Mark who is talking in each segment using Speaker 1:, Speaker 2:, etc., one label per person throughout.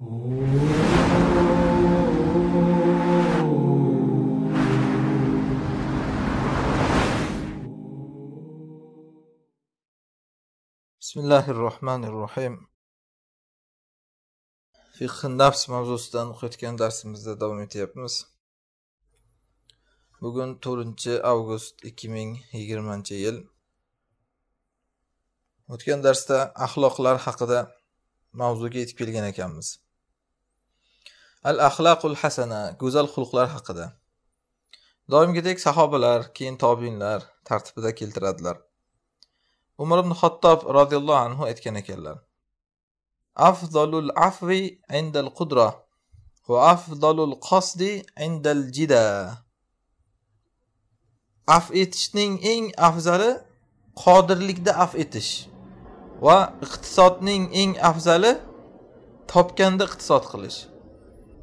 Speaker 1: bismillahir الله الرحمن fiqh nafs mavzusidan o'qiyotgan darsimizda davom etyapmiz bugun to'rtinchi avgust ikki ming yigirmanchi yil o'tgan darsda axloqlar haqida mavzuga yetib kelgan ekanmiz al axloqul hasana go'zal xulqlar haqida doimgidek sahobalar keyin tobinlar tartibida keltiradilar umar ibn xattob roziyallohu anhu aytgan ekanlar afzolul afvi indal qudra va afzolul qosdi indal jida af etishning eng afzali qodirlikda af etish va iqtisodning eng afzali topganda iqtisod qilish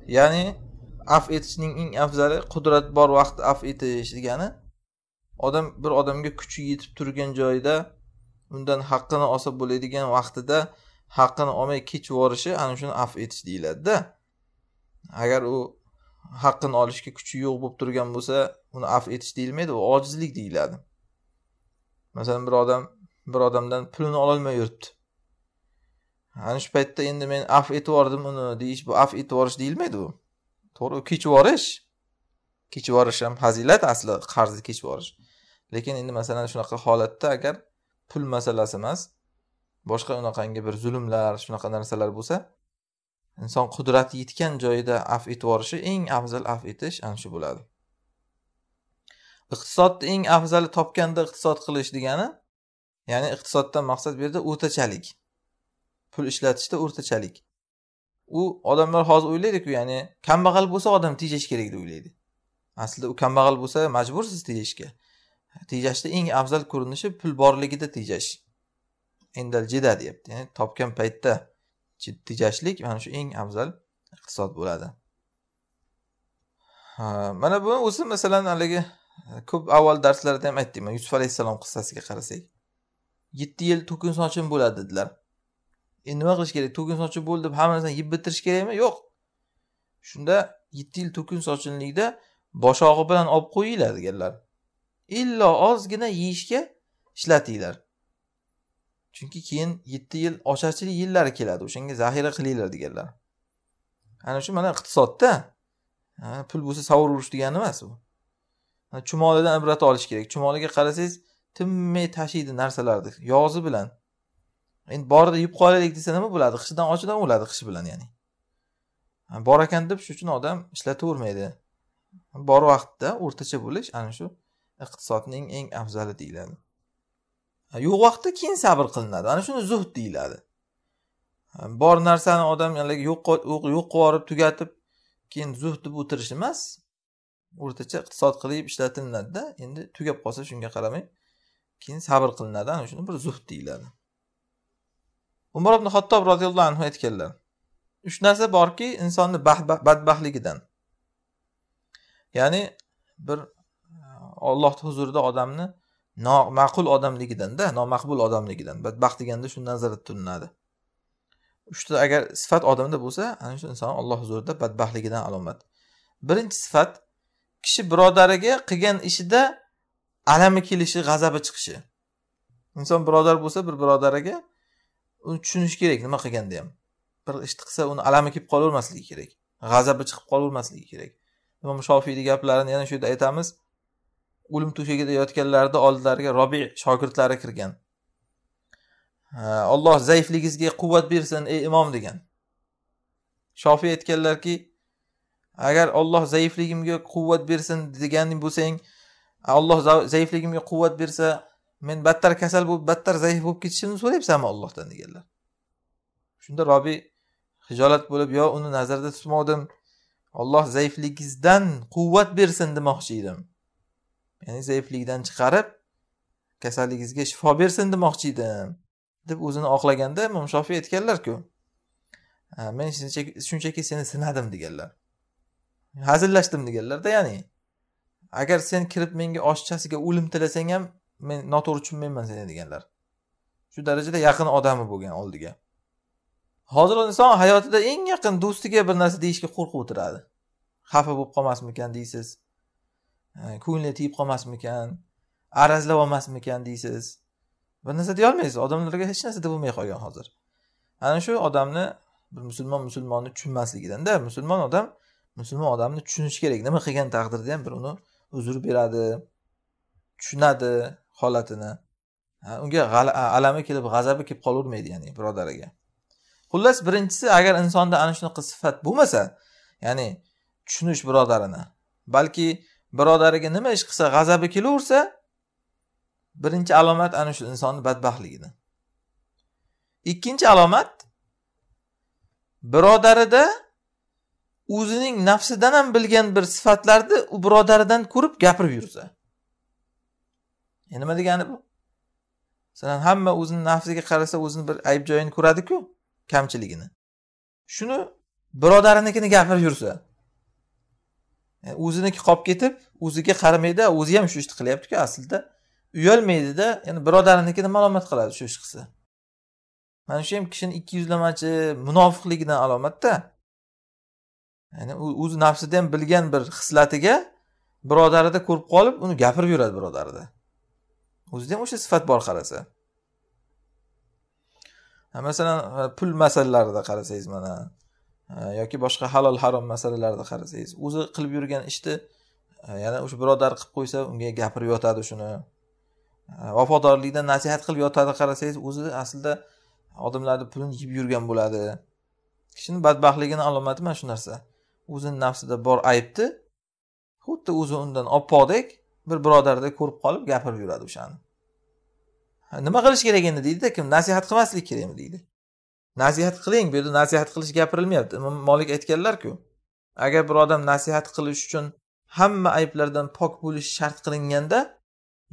Speaker 1: ya'ni af etishning eng afzali qudrat bor vaqtda af etish degani odam bir odamga kuchi yetib turgan joyda undan haqqini olsa bo'ladigan vaqtida haqqini olmay kechib yuborishi ana shuni af etish deyiladida agar u haqqini olishga kuchi yo'q bo'lib turgan bo'lsa uni af etish deyilmaydi u ojizlik deyiladi masalan bir odam bir odamdan pulini ololmay yuribdi ana shu paytda endi men af etib yubordim uni deyish bu af etib yuborish deyilmaydi bu to'g'ri kechib yuborish kechib yuborish ham fazilat asli qarzni kechib yuborish lekin endi masalan shunaqa holatda agar pul masalasi emas boshqa unaqangi bir zulmlar shunaqa narsalar bo'lsa inson qudrati yetgan joyida af etib yuborishi eng afzal af etish ana shu bo'ladi iqtisodni eng afzali topganda iqtisod qilish degani ya'ni iqtisoddan maqsad bu yerda o'tachalik pul ishlatishda o'rtachalik u odamlar hozir o'ylaydiku ya'ni kambag'al bo'lsa odam tejash kerak deb o'ylaydi aslida u kambag'al bo'lsa majbursiz tejashga tejashni eng afzal ko'rinishi pul borligida tejash endal jeda deyapti ya'ni topgan paytda tejashlik mana shu eng afzal iqtisod bo'ladi mana bu o'zi masalan haligi ko'p avval darslarda ham aytdik yusuf alayhissalom qissasiga qarasak yetti yil to'kin sochin bo'ladi dedilar endi nima qilish kerak to'kin sochib bo'ldi deb narsani yeb bitirish kerakmi yo'q shunda yetti yil to'kin sochinlikda boshog'i bilan olib qo'yinglar deganlar illo ozgina yeyishga ishlatinglar chunki keyin yetti yil ocharchilik yillari keladi o'shanga zaxira qilinglar deganlar ana shu mana iqtisodda pul bo'lsa urish degani emas u chumolidan ibrat olish kerak chumoliga qarasangiz tinmay tashiydi narsalarni yog'zi bilan endi borida yeb qolaylik desa nima bo'ladi qishidan ochidan o'ladi qish bilan ya'ni bor ekan deb shuning uchun odam ishlatavermaydi bor vaqtda o'rtacha bo'lish ana shu iqtisodning eng afzali deyiladi yo'q vaqtda keyin sabr qilinadi ana shuni zuhd deyiladi bor narsani odam haligi yo'q qilib yuborib tugatib keyin zuhd deb o'tirish emas o'rtacha iqtisod qilib ishlatilinadida endi tugab qolsa shunga qaramay keyin sabr qilinadi ana shuni bir zuhd deyiladi umar ibn xattob roziyallohu anhu aytganlar uch narsa borki insonni badbaxtligidan ya'ni bir e, alloh huzurida odamni nomaqul odamligidanda nomaqbul odamligidan badbaxt deganda shu nazarda tutilinadi uchta agar sifat odamda bo'lsa ana shu inson alloh huzurida badbaxtligidan alomat birinchi sifat kishi birodariga qilgan ishida alami kelishi g'azabi chiqishi inson birodar bo'lsa bir birodariga uni tushunish kerak nima qilganda ham bir ishni qilsa uni alami kelib qolavermasligi kerak g'azabi chiqib qolavermasligi kerak imom shofiyni gaplarini yana shu yerda aytamiz o'lim to'shagida yotganlarni oldilariga robi shogirdlari kirgan olloh zaifligingizga quvvat bersin ey imom degan shofiy aytganlarki agar olloh zaifligimga quvvat bersin deganing bo'lsang olloh zaifligimga quvvat bersa men battar kasal bo'lib battar zaif bo'lib ketishimni so'rayapsanmi ollohdan deganlar shunda robiy hijolat bo'lib yo uni nazarda tutmovdim olloh zaifligingizdan quvvat bersin demoqchi edim ya'ni zaiflikdan chiqarib kasalligingizga shifo bersin demoqchi edim deb o'zini oqlaganda imom shofiy aytganlarku men shunchaki seni sinadim deganlar hazillashdim deganlarda ya'ni agar sen kirib menga oshchasiga o'lim tilasang ham men noto'g'ri tushunmayman seni deganlar shu darajada yaqin odami bo'lgan oldiga hozir inson hayotida eng yaqin do'stiga bir narsa deyishga qo'rqib o'tiradi xafa bo'lib qolmasmikan deysiz e, ko'ngli tiyib qolmasmikan arazlab olmasmikan deysiz bir narsa deyolmaysiz odamlarga hech narsa deb bo'lmay qolgan hozir ana shu odamni bir musulmon musulmonni tushunmasligidan-da musulmon odam musulmon odamni tushunishi kerak nima qilgan taqdirda ham bir uni uzr beradi tushunadi holatini unga alami kelib g'azabi kelib qolavermaydi ya'ni birodariga xullas birinchisi agar insonda ana shunaqa sifat bo'lmasa ya'ni tushunish birodarini balki birodariga nima ish qilsa g'azabi kelaversa birinchi alomat ana shu insonni badbaxtligini ikkinchi alomat birodarida o'zining nafsidan ham bilgan bir sifatlarni u birodaridan ko'rib gapirib yursa e nima degani bu masalan hamma o'zini nafsiga qarasa o'zini bir ayb joyini ko'radiku kamchiligini shuni birodarinikini gapirib yursa e, o'ziniki qolib ketib o'ziga qaramaydi o'zi ham shu ishni qilyaptiku aslida uyalmaydida ya'ni birodarinikini malomat qiladi shu ish qilsa mana shu ham kishini ikki yuzlamachi munofiqligidan alomatda ya'ni o'zi nafsida ham bilgan bir hislatiga birodarida ko'rib qolib uni gapirib yuradi birodarida o'zida ham o'sha sifat bor qarasa masalan pul masalalarida qarasangiz mana yoki boshqa halol harom masalalarida qarasangiz o'zi qilib yurgan ishni yana o'sha birodar qilib qo'ysa unga gapirib yotadi shuni vafodorlikdan nasihat qilib yotadi qarasangiz o'zi aslida odamlarni pulini yeb yurgan bo'ladi kishini badbaxtligini alomati mana shu narsa o'zini nafsida bor aybni xuddi o'zi undan oppoqdek bir birodarda ko'rib qolib gapirib yuradi o'shani nima qilish kerak endi deydida kim nasihat qilmaslik kerakmi deydi nasihat qiling bu yerda nasihat qilish gapirilmayapti imom molik aytganlarku agar bir odam nasihat qilish uchun hamma ayblardan pok bo'lishi shart qilinganda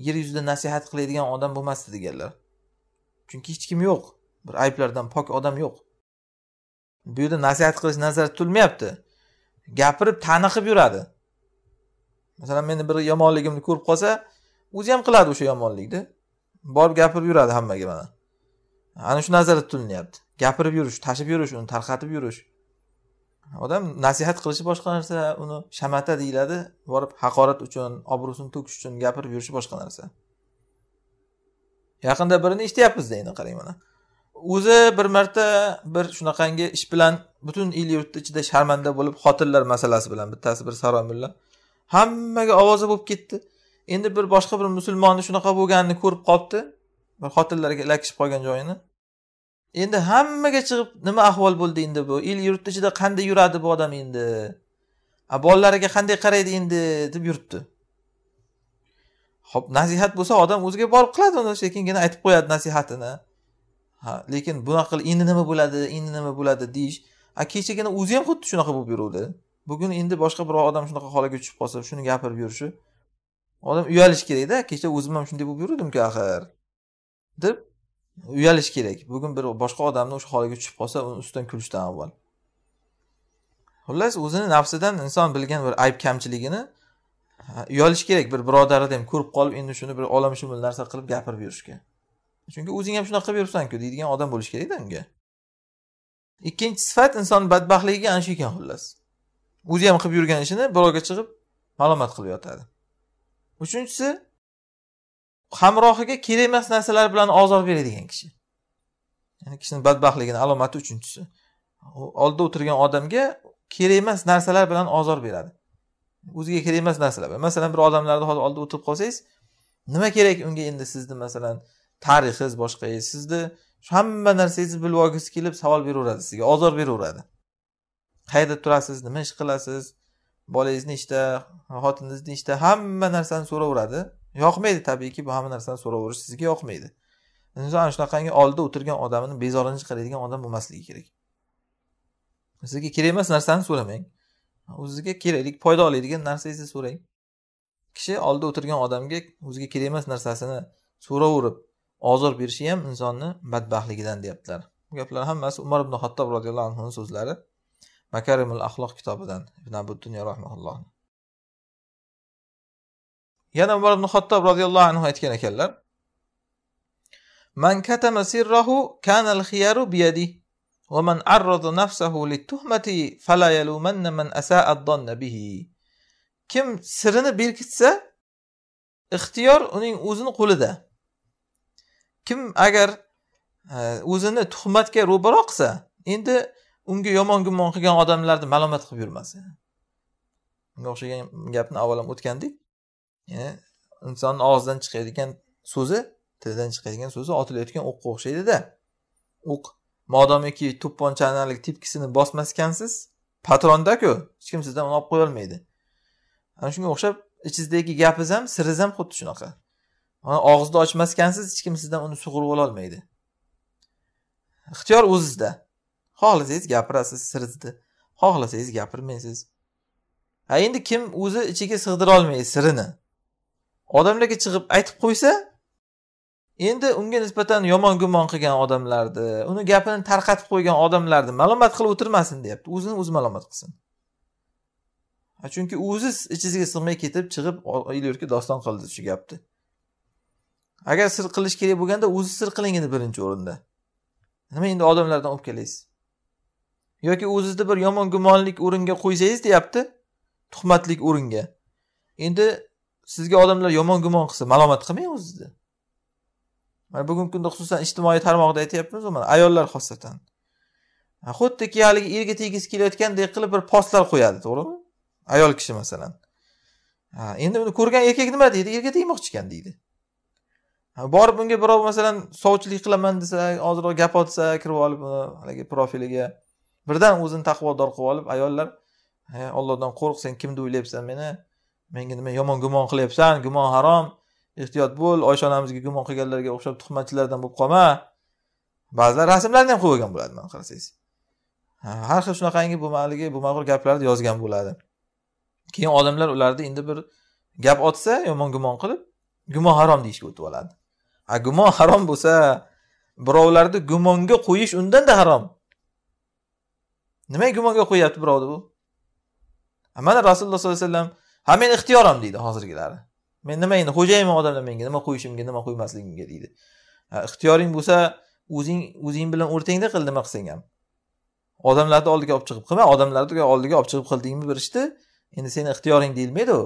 Speaker 1: yer yuzida nasihat qiladigan odam bo'lmasdi deganlar chunki hech kim yo'q bir ayblardan pok odam yo'q bu yerda nasihat qilish nazarda tutilmayapti gapirib taniqib yuradi masalan meni bir yomonligimni ko'rib qolsa o'zi ham qiladi o'sha yomonlikni borib gapirib yuradi hammaga mana ana shu nazarda tutilyapti gapirib yurish tashib yurish uni tarqatib yurish odam nasihat qilishi boshqa narsa uni shamata deyiladi borib haqorat uchun obro'sini to'kish uchun gapirib yurishi boshqa narsa yaqinda birini eshityapmiz endi qarang mana o'zi bir marta bir shunaqangi ish bilan butun el yurtni ichida sharmanda bo'lib xotinlar masalasi bilan bittasi bir saroy mulla hammaga ovoza bo'lib ketdi endi bir boshqa bir musulmonni shunaqa bo'lganini ko'rib qolibdi bir xotinlarga ilakishib qolgan joyini endi hammaga chiqib nima ahvol bo'ldi endi bu el yurtni ichida qanday yuradi bu odam endi a bolalariga qanday qaraydi endi deb yuribdi ho'p nasihat bo'lsa odam o'ziga borib qiladi uni sekingina aytib qo'yadi nasihatini ha lekin bunaqa qilib endi nima bo'ladi endi nima bo'ladi deyish a kechagina o'zi ham xuddi shunaqa bo'lib yuruvdi bugun endi boshqa birov odam shunaqa holatga tushib qolsa shuni gapirib yurishi odam uyalishi kerakda kecha o'zim ham shunday bo'lib yuruvdimku axir deb uyalish kerak bugun bir boshqa odamni o'sha holiga tushib qolsa uni ustidan kulishdan avval xullas o'zini nafsidan inson bilgan bir ayb kamchiligini uyalish kerak bir birodarni ham ko'rib qolib endi shuni bir olam shumul narsa qilib gapirib yurishga chunki o'zing ham shunaqa qilib yuribsanku deydigan odam bo'lishi kerakda unga ikkinchi sifat inson badbaxtligiga ana shu ekan xullas o'zi ham qilib yurgan ishini birovga chiqib malomat qilib yotadi uchinchisi hamrohiga kerak emas narsalar bilan ozor beradigan kishi ya'ni kishini badbaxtligini alomati uchinchisi oldida o'tirgan odamga kerak emas narsalar bilan ozor beradi o'ziga kerak emas narsalar bilan masalan bir odamlarni hozir oldida o'tirib qolsangiz nima kerak unga endi sizni masalan tarixingiz boshqangiz sizni hamma narsangizni bilib olgisi kelib savol beraveradi sizga ozor beraveradi qayerda turasiz nima ish qilasiz bolangiz nechta xotiningiz nechta hamma narsani so'raveradi yoqmaydi tabiiyki bu hamma narsani so'raverish sizga yoqmaydi inson ana shunaqangi oldida o'tirgan odamini bezorini chiqaradigan odam bo'lmasligi kerak sizga kerak emas narsani so'ramang o'zizga kerakli foyda oladigan narsangizni so'rang kishi oldida o'tirgan odamga o'ziga kerak emas narsasini so'raverib ozor berishi ham insonni badbaxtligidan deyaptilar bu gaplar hammasi umar ibn hattob roziyallohu anhuni so'zlari makarimul axloq kitobidan ibn abu dunyo rahmaullohni yana umar ibn xattob roziyallohu anhu aytgan ekanlar man katama sirrahu kana al khiyaru biyadi va man arrada nafsahu lit-tuhmati fala yalumanna man asaa ad-dhanna bihi kim sirini berkitsa ixtiyor uning o'zini qo'lida kim agar e, o'zini tuhmatga ro'baro qilsa endi unga yomon gumon qilgan odamlarni malomat qilib yurmasin unga o'xshagan gapni avval ham o'tgandik ya'ni e, insonni og'zidan chiqadigan so'zi tilidan chiqadigan so'zi otilayotgan o'qqa o'xshaydida o'q modomiki to'pponchanalik tepkisini bosmas ekansiz patrondaku hech kim sizdan uni olib qo'yolmaydi ana shunga o'xshab ichingizdagi gapingiz ham siringiz ham xuddi shunaqa og'izni ochmas ekansiz hech kim sizdan uni sug'urib ololmaydi ixtiyor o'zizda xohlasangiz gapirasiz sizni xohlasangiz gapirmaysiz ha endi kim o'zi ichiga sig'dira olmaydi sirini odamlarga chiqib aytib qo'ysa endi unga nisbatan yomon gumon qilgan odamlarni uni gapini tarqatib qo'ygan odamlarni malomat qilib o'tirmasin deyapti o'zini o'zi malomat qilsin chunki o'zi ichingizga sig'may ketib chiqib ilyorga doston qildi shu gapni agar sir qilish kerak bo'lganda o'zi sir qiling birinchi o'rinda nima endi odamlardan kelasiz yoki o'zizni bir yomon gumonlik o'ringa qo'ysangiz deyapti tuhmatlik o'ringa endi sizga odamlar yomon gumon qilsa malomat qilmang o'zizni mana bugungi kunda xususan ijtimoiy tarmoqda aytyapmiz mana ayollar xosatan xuddiki haligi erga tegisi kelayotgandek qilib bir postlar qo'yadi to'g'rimi ayol kishi masalan ha endi uni ko'rgan erkak nima deydi erga tegmoqchi ekan deydi borib unga birov masalan sovchilik qilaman desa ozroq gap otsa kirib olib haligi profiliga birdan o'zini taqvodor qilib olib ayollar ollohdan qo'rq sen kimni o'ylayapsan meni menga nima yomon gumon qilyapsan gumon harom ehtiyot bo'l oysha onamizga gumon qilganlarga o'xshab tuhmatchilardan bo'lib qolma ba'zilar rasmlarni ham qo'yib olgan bo'ladi mana qarasangiz har xil shunaqangi haligi bo'lmag'ur gaplarni yozgan bo'ladi keyin odamlar ularni endi bir gap otsa yomon gumon qilib gumon harom deyishga o'tib oladi a gumon harom bo'lsa birovlarni gumonga qo'yish undan da harom nimaga gumonga qo'yyapti birovni bu mana rasululloh sollallohu alayhi vasallam ha meni ixtiyorim deydi hozirgilari men nima endi xo'jayinmi odamlar menga nima qo'yishimga nima qo'ymasligimga deydi ixtiyoring bo'lsa o'zing o'zing bilan o'rtangda qil nima qilsang ham odamlarni oldiga olib chiqib qilma odamlarni oldiga olib chiqib qildingmi bir ishni endi seni ixtiyoring deyilmaydi u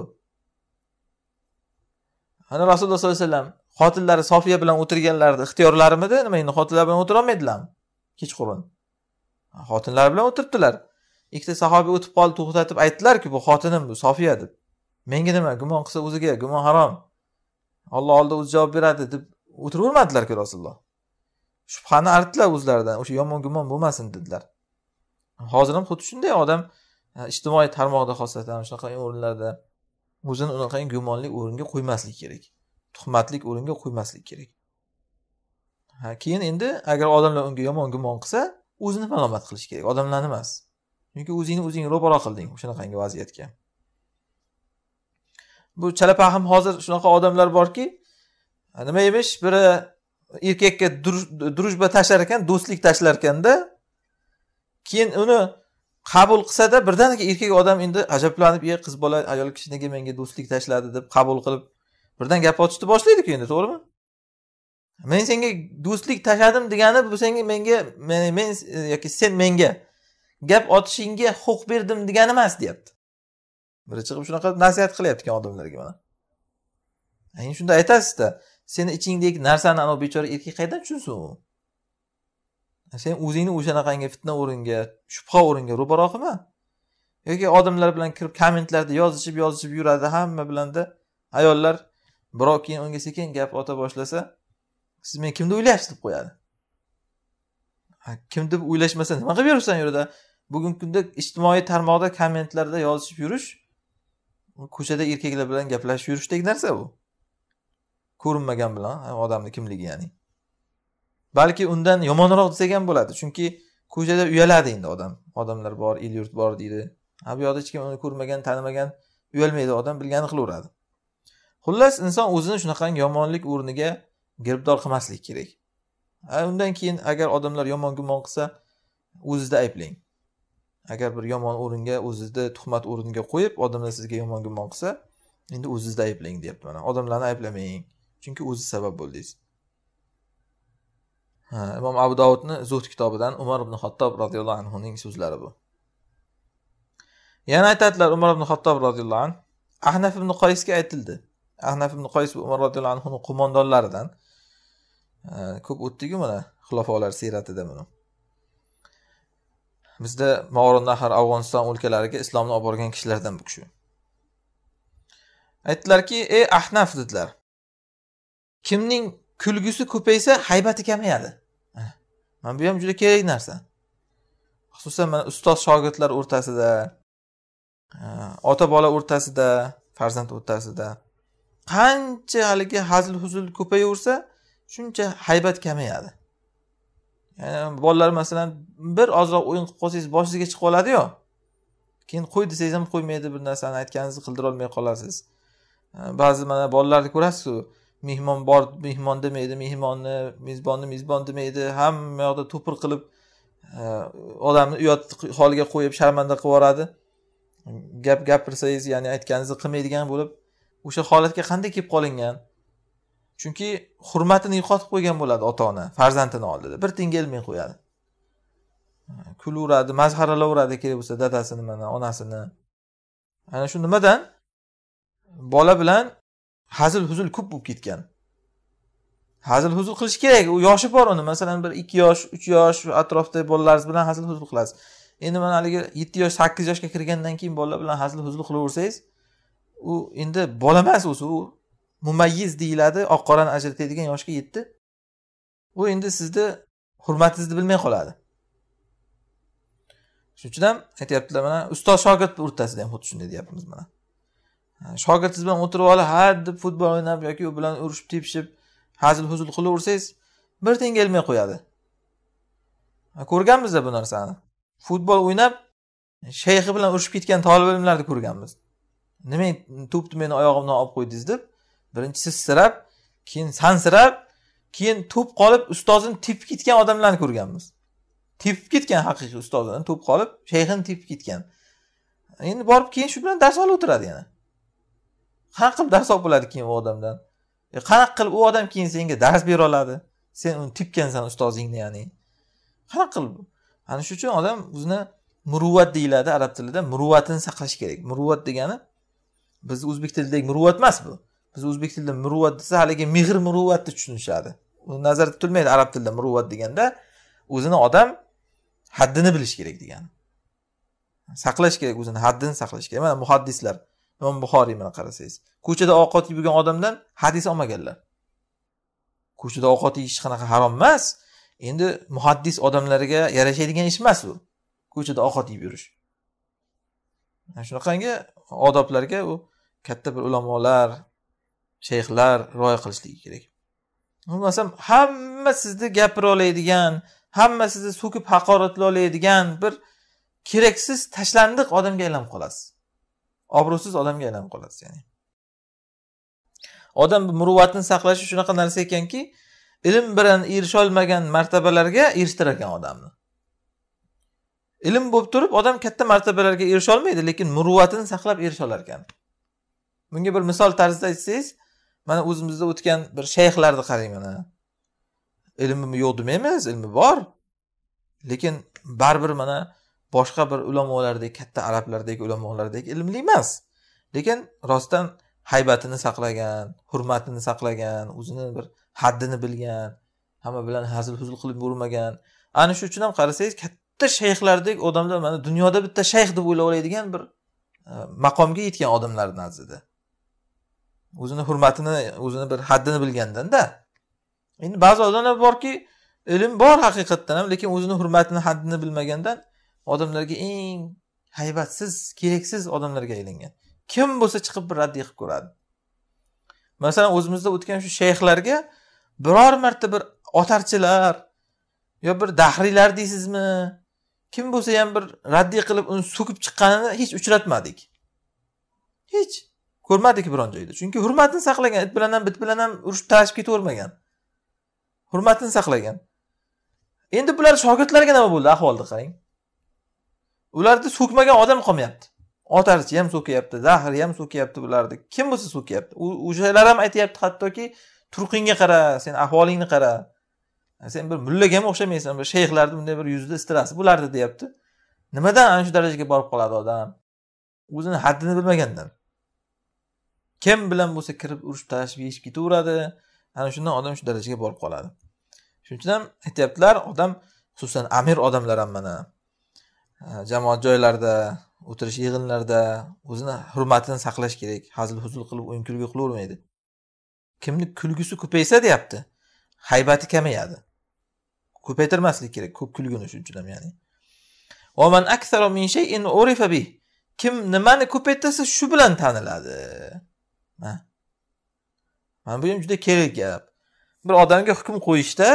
Speaker 1: ana rasululloh sollallohu alayhi vasallam xotinlari sofiya bilan o'tirganlarni ixtiyorlarimidi nima endi xotinlar bilan o'tirolmaydilarmi kechqurun xotinlari bilan o'tiribdilar ikkita sahobiy o'tib qoldi to'xtatib aytdilarki bu xotinim bu sofiya deb menga nima gumon qilsa o'ziga gumon harom olloh oldida o'zi javob beradi deb o'tiravermadilarku rasululloh shubhani artdilar o'zlaridan o'sha yomon gumon bo'lmasin dedilar hozir ham xuddi shunday odam e, ijtimoiy tarmoqda xosatan shunaqa o'rinlarda o'zini unaqangi gumonli o'ringa qo'ymaslik kerak tuhmatlik o'ringa qo'ymaslik kerak ha keyin endi agar odamlar unga yomon gumon qilsa o'zini malomat qilish kerak odamlarni emas chunki o'zingni o'zing ro'baro qilding shunaqangi vaziyatga bu pahm hozir shunaqa odamlar borki nima emish biri erkakka дружба tashlar ekan do'stlik tashlar ekanda keyin uni qabul qilsada birdaniga erkak odam endi ajablanib e qiz bola ayol kishi nega menga do'stlik tashladi deb qabul qilib birdan gap ochishni boshlaydiku endi to'g'rimi men senga do'stlik tashladim degani bu senga menga men yoki sen menga gap otishingga huquq berdim degani emas deyapti biri chiqib shunaqa nasihat qilyapti ekan odamlarga mana ayni shunda aytasizda seni ichingdagi narsani anavi bechora erkak qayerdan tushunsin u sen o'zingni o'shanaqangi fitna o'ringa shubha o'ringa ro'baro qilma yoki odamlar bilan kirib kommentlarda yozishib yozishib yuradi hamma bilanda ayollar birov keyin unga sekin gap ota boshlasa siz meni kimni o'ylayapsiz deb qo'yadi kim deb o'ylashmasa nima qilib yuribsan yerda bugungi kunda ijtimoiy tarmoqda kommentlarda yozishib yurish ko'chada erkaklar bilan gaplashib yurishdek narsa bu ko'rinmagan bilan odamni kimligi ya'ni balki undan yomonroq desak ham bo'ladi chunki ko'chada uyaladi endi odam odamlar bor el yurt bor deydi ha bu yoqda hech kim uni ko'rmagan tanimagan uyalmaydi odam bilganini qilaveradi xullas inson o'zini shunaqangi yomonlik o'rniga girbdor qilmaslik kerak undan keyin agar odamlar yomon gumon qilsa o'zizni ayblang agar bir yomon o'ringa o'zizni tuhmat o'ringa qo'yib odamlar sizga yomon gumon qilsa endi o'zizni ayblang deyapti mana odamlarni ayblamang chunki o'zi sabab bo'ldingiz ha, imom abu davudni zuhd kitobidan umar ibn xattob roziyallohu anhuning so'zlari bu yana aytadilar umar ibn xattob roziyallohu anhu ahnaf ibn qoysga aytildi ahnaf ibn qoys umar roziyallohu anhuni qo'mondonlaridan Э, ko'p o'tdiku mana xulofolar siyratida buni bizda movarid nahar afg'oniston o'lkalariga islomni olib borgan kishilardan bu kishi aytdilarki ey ahnaf dedilar kimning kulgisi ko'paysa haybati kamayadi mana bu ham juda kerak narsa xususan mana ustoz shogirdlar o'rtasida e, ota bola o'rtasida farzand o'rtasida qancha haligi hazil huzul ko'payaversa shuncha haybat kamayadi ya'ni bolalar masalan bir ozroq o'yin qilib qolsangiz boshingizga chiqib qoladiyu keyin qo'y desangiz ham qo'ymaydi bir narsani aytganingizni qildirolmay qolasiz ba'zi mana bolalarni ko'rasizku mehmon bor mehmon demaydi mehmonni mezbonni mezbon demaydi hamma yoqda to'pir qilib e, odamni uyat holiga qo'yib sharmanda qilib yuboradi gap gapirsangiz ya'ni aytganingizni qilmaydigan bo'lib o'sha holatga qanday kelib qolingan chunki hurmatini yo'qotib qo'ygan bo'ladi ota ona farzandini oldida bir tiyinga ilmay qo'yadi kulaveradi mazharalaveradi kerak bo'lsa dadasini mana onasini ana shu nimadan bola bilan hazil huzul ko'p bo'lib ketgan hazil huzul qilish kerak u yoshi bor uni masalan bir ikki yosh uch yosh atrofdagi bolalaringiz bilan hazil huzul qilasiz endi mana haligi yetti yosh sakkiz yoshga kirgandan keyin bolalar bilan hazil huzul qilaversangiz u endi bola emas o'zi u mumayyiz deyiladi oq qorani ajratadigan yoshga yetdi u endi sizni hurmatingizni bilmay qoladi shuning uchun ham aytyaptilar mana ustoz shogird o'rtasida ham xuddi shunday deyapmiz mana shogird bilan o'tirib olib deb futbol o'ynab yoki u bilan urushib tepishib hazil huzul qilaversangiz bir tanga ilmay qo'yadi ko'rganmiz bu narsani futbol o'ynab shayxi bilan urushib ketgan tolib ilmlarni ko'rganmiz nima to'pni meni oyog'imdan olib qo'ydingiz deb birinchi sizsirab keyin sansirab keyin to'p qolib ustozini tepib ketgan odamlarni ko'rganmiz tepib ketgan haqiqiy ustozini to'p qolib shayxini tepib ketgan endi borib keyin shu bilan dars olib o'tiradi yana qanaqa qilib dars olib bo'ladi keyin u odamdan e, qanaqa qilib u odam keyin senga dars bera oladi sen uni tepgansan ustozingni ya'ni qanaqa qilib ana shuning uchun odam o'zini muruvvat deyiladi arab tilida muruvvatini saqlash kerak muruvvat degani biz o'zbek tilidagi muruvvat emas bu biz o'zbek tilida muruvvat desa haligi mehr muruvvatni tushunishadi nazarda tutilmaydi arab tilida muruvvat deganda o'zini odam haddini bilish kerak degani saqlash kerak o'zini haddini saqlash kerak mana muhaddislar imom buxoriy mana qarasangiz ko'chada ovqat yeb yurgan odamdan hadis olmaganlar ko'chada ovqat yeyish hech qanaqa harom emas endi muhaddis odamlarga yarashadigan ish emas u ko'chada ovqat yeb yurish shunaqangi odoblarga u katta bir ulamolar shayxlar rioya qilishligi kerak bo'lmasam hamma sizni gapira oladigan hamma sizni so'kib haqoratlay oladigan bir keraksiz tashlandiq odamga aylanib qolasiz obro'siz odamga aylanib qolasiz ya'ni odam muruvvatni saqlashi shunaqa narsa ekanki ilm bilan erisholmagan martabalarga erishtirar ekan odamni ilm bo'lib turib odam katta martabalarga erisholmaydi lekin muruvvatini saqlab erisholar ekan bunga bir misol tarzida aytsangiz mana o'zimizda o'tgan bir shayxlarni qarang mana ilmi yo'q demaymiz emas ilmi bor lekin baribir mana boshqa bir ulamolardek katta arablardek ulamolardek ilmli emas lekin rostdan haybatini saqlagan hurmatini saqlagan o'zini bir haddini bilgan hamma bilan hazil huzul qilib yurmagan ana shu uchun ham qarasangiz katta shayxlardek odamlar mana dunyoda bitta shayx deb o'ylab oladigan bir e, maqomga yetgan odamlarni nazarda o'zini hurmatini o'zini bir haddini bilgandanda endi ba'zi odamlar borki ilm bor haqiqatdan ham lekin o'zini hurmatini haddini bilmagandan odamlarga eng haybatsiz keraksiz odamlarga aylangan kim bo'lsa chiqib bir raddiy qilib ko'radi masalan o'zimizda o'tgan shu shayxlarga biror marta bir otarchilar yo bir dahriylar deysizmi kim bo'lsa ham bir raddiy qilib uni so'kib chiqqanini hech uchratmadik hech ko'rmadik biron joyda chunki hurmatini saqlagan it bilan ham bit bilan ham urushib talashib ketavermagan hurmatini saqlagan endi bular shogirdlarga nima bo'ldi ahvolni qarang ularni so'kmagan odam qolmayapti otarchi ham so'kyapti zahri ham so'kyapti bularni kim bo'lsa so'kyapti o'shalar ham aytyapti hattoki turqingga qara sen ahvolingni qara sen bir mullaga ham o'xshamaysan bir shayxlarni bunday bir yuzida istirasi bo'lardi deyapti nimadan ana shu darajaga borib qoladi odam o'zini haddini bilmagandan kim bilan bo'lsa kirib urush talashib yeyishib ketaveradi ana shundan odam shu darajaga borib qoladi shuning uchun ham aytyaptilar odam xususan amir odamlar ham mana e, jamoat joylarida o'tirish yig'inlarda o'zini hurmatini saqlash kerak hazil huzul qilib o'yin kulgu qilavermaydi kimni kulgisi ko'paysa deyapti haybati kamayadi ko'paytirmaslik kerak ko'p kulguni shuning uchun ham ya'ni kim nimani ko'paytirsa shu bilan taniladi mana mana bu ham juda kerak gap bir odamga hukm qo'yishda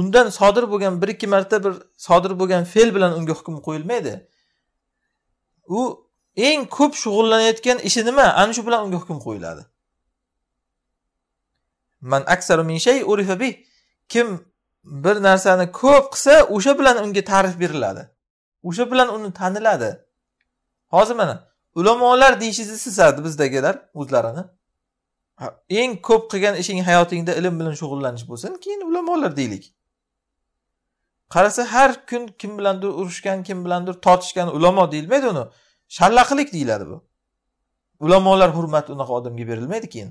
Speaker 1: undan sodir bo'lgan bir ikki marta bir sodir bo'lgan fe'l bilan unga hukm qo'yilmaydi u eng ko'p shug'ullanayotgan ishi nima ana shu bilan unga hukm qo'yiladi man aksaru min shay urifa bih kim bir narsani ko'p qilsa o'sha bilan unga ta'rif beriladi o'sha bilan uni taniladi hozir mana ulamolar deyishingizni sezardi bizdagilar o'zlarini eng ko'p qilgan ishing hayotingda ilm bilan shug'ullanish bo'lsin keyin ulamolar deylik qarasa har kun kim bilandir urushgan kim bilandir tortishgan ulamo deyilmaydi uni shallaqilik deyiladi bu ulamolar hurmati unaqa odamga berilmaydi keyin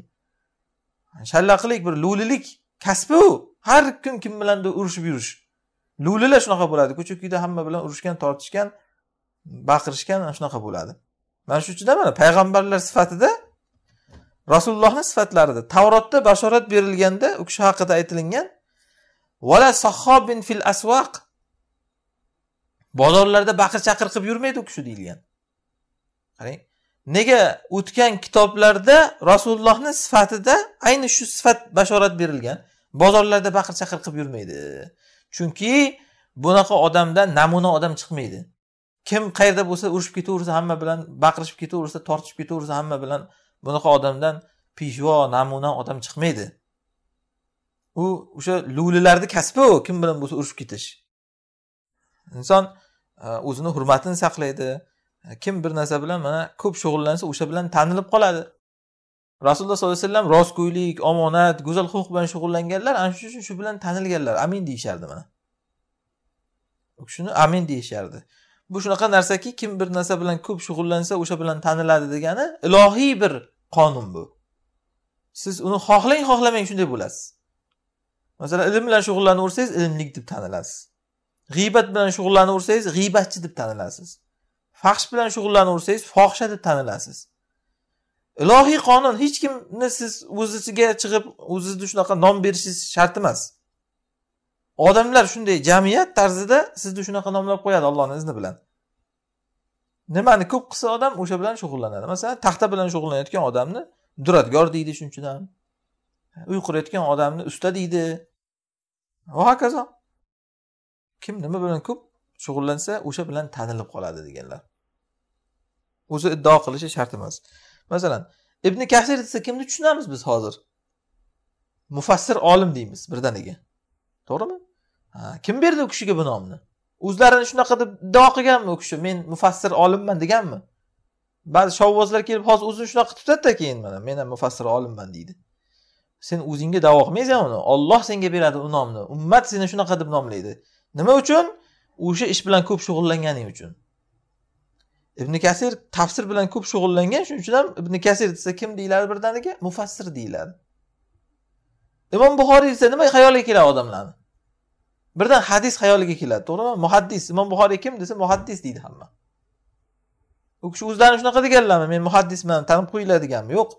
Speaker 1: shallaqilik bir lo'lilik kasbi u har kun kim bilandir urushib yurish lo'lilar shunaqa bo'ladi ko'cha kuyda hamma bilan urushgan tortishgan baqirishgan shunaqa bo'ladi mana shu uchun mana payg'ambarlar sifatida rasulullohni sifatlarida tavrotda bashorat berilganda u kishi haqida aytilingan vala sahobin fil asvaq bozorlarda baqir chaqir qilib yurmaydi u kishi deyilgan qarang nega o'tgan kitoblarda rasulullohni sifatida ayni shu sifat bashorat berilgan bozorlarda baqir chaqir qilib yurmaydi chunki bunaqa odamdan namuna odam chiqmaydi kim qayerda bo'lsa urushib ketaversa hamma bilan baqirishib ketaversa tortishib ketaversa hamma bilan bunaqa odamdan peshvo namuna odam chiqmaydi u o'sha lo'lilarni kasbi u kim bilan bo'lsa urushib ketish inson e, o'zini hurmatini saqlaydi e, kim bir narsa bilan mana ko'p shug'ullansa o'sha bilan tanilib qoladi rasululloh sollallohu alayhi vasallam rostgo'ylik omonat go'zal xulq bilan shug'ullanganlar ana shuning uchun shu bilan tanilganlar amin deyishardi mana u kishini amin deyishardi bu shunaqa narsaki kim bir narsa bilan ko'p shug'ullansa o'sha bilan taniladi degani ilohiy bir qonun bu siz uni xohlang xohlamang shunday bo'lasiz masalan ilm bilan shug'ullanaversangiz ilmlik deb tanilasiz g'iybat bilan shug'ullanaversangiz g'iybatchi deb tanilasiz faxsh bilan shug'ullanaversangiz fohisha deb tanilasiz ilohiy qonun hech kimni siz o'ziga chiqib o'zizni shunaqa nom berishingiz shart emas odamlar shunday jamiyat tarzida sizni shunaqa nomlab qo'yadi allohni izni bilan nimani ko'p qilsa odam o'sha bilan shug'ullanadi masalan taxta bilan shug'ullanayotgan odamni duradgor deydi shuning uchun ham uy qurayotgan odamni usta deydi va hokazo kim nima bilan ko'p shug'ullansa o'sha bilan tanilib qoladi deganlar o'zi iddao qilishi shart emas masalan ibn kasir desa kimni tushunamiz biz hozir mufassir olim deymiz birdaniga to'g'rimi kim berdi u kishiga bu nomni o'zlarini shunaqa deb iddao qilganmi u kishi men mufassir olimman deganmi ba'zi shovvozlar kelib hozir o'zini shunaqa tutadida keyin mana men ham mufassir olimman deydi sen o'zingga davo qilmaysan uni olloh senga beradi u nomni ummat seni shunaqa deb nomlaydi nima uchun o'sha ish bilan ko'p shug'ullanganing uchun ibn kasir tafsir bilan ko'p shug'ullangan shuning uchun ham ibn kasir desa kim deyiladi birdaniga mufassir deyiladi imom buxoriy desa nima xayoliga keladi odamlarni birdan hadis xayoliga keladi to'g'rimi muhaddis imom buxoriy kim desa muhaddis deydi hamma u kishi o'zlarini shunaqa deganlarmi men muhaddisman tanib qo'yiladiganmi yo'q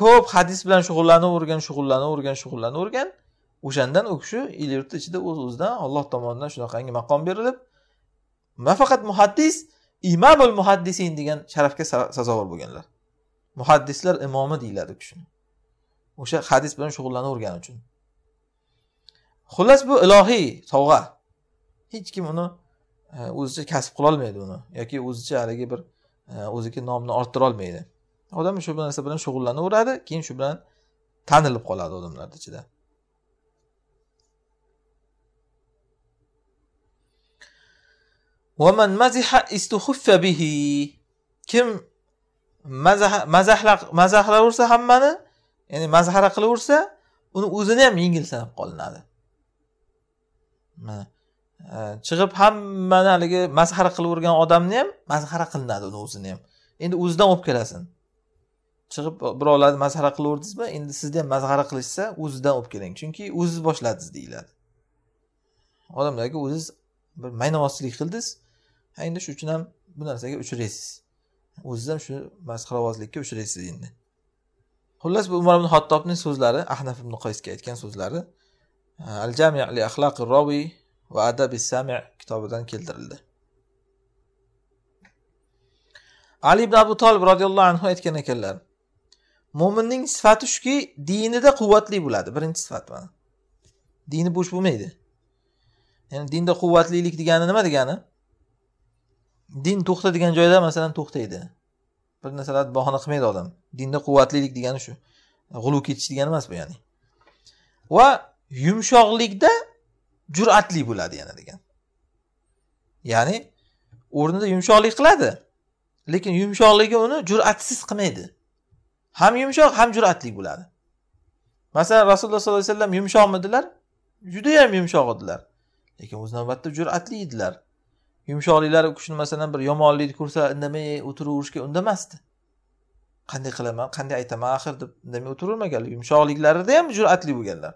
Speaker 1: ko'p hadis bilan shug'ullanavergan shug'ullanavergan shug'ullanavergan o'shandan u kishi el yurtni ichida o'z o'zidan olloh tomonidan shunaqangi maqom berilib nafaqat muhaddis imomul muhaddisin degan sharafga sazovor bo'lganlar muhaddislar imomi deyiladi u kishini o'sha hadis bilan shug'ullanavergani uchun xullas bu ilohiy sovg'a hech kim uni e, o'zicha kasb qilolmaydi uni yoki o'zicha haligi bir e, o'ziga nomini orttirolmaydi odam shu narsa bilan shug'ullanaveradi keyin shu bilan tanilib qoladi odamlarni ichida kim mazah mazahlaversa hammani ya'ni mazhara qilaversa uni o'zini ham yengil sanab qolinadi E, chiqib hammani haligi masxara qilavergan odamni ham masxara qilinadi uni o'zini ham endi o'zidan olib kelasin chiqib birovlarni masxara qilaverdingizmi endi sizni ham masxara qilishsa o'zidan olib keling chunki o'ziz boshladingiz deyiladi odamlarga o'ziz bir maynavozchilik qildingiz endi shuning uchun ham bu narsaga uchraysiz o'ziz ham shu masxaravozlikka uchraysiz endi xullas bu umar ibn hattobning so'zlari ahnaf ibn qoysga aytgan so'zlari al jami li axloqi rovi va adabi sami kitobidan keltirildi ali ibn abu tolib roziyallohu anhu aytgan ekanlar mo'minning sifati shuki dinida quvvatli bo'ladi birinchi sifat mana dini bo'sh bo'lmaydi ya'ni dinda quvvatlilik degani nima degani din to'xta degan joyda masalan to'xtaydi bir narsalarni bahona qilmaydi odam dinda quvvatlilik degani shu g'ulu ketish degani emas bu ya'ni va yumshoqlikda jur'atli bo'ladi yana degan ya'ni o'rnida yumshoqlik qiladi lekin yumshoqligi uni jur'atsiz qilmaydi ham yumshoq ham jur'atli bo'ladi masalan rasululloh sollallohu alayhi vasallam yumshoqmidilar judayam yumshoq edilar lekin o'z navbatida jur'atli edilar yumshoqliklari u kishini masalan bir yomonlikni ko'rsa indamay o'tiraverishga undamasdi qanday qilaman qanday aytaman axir deb indamay o'tiravermaganlar yumshoqliklarida ham jur'atli bo'lganlar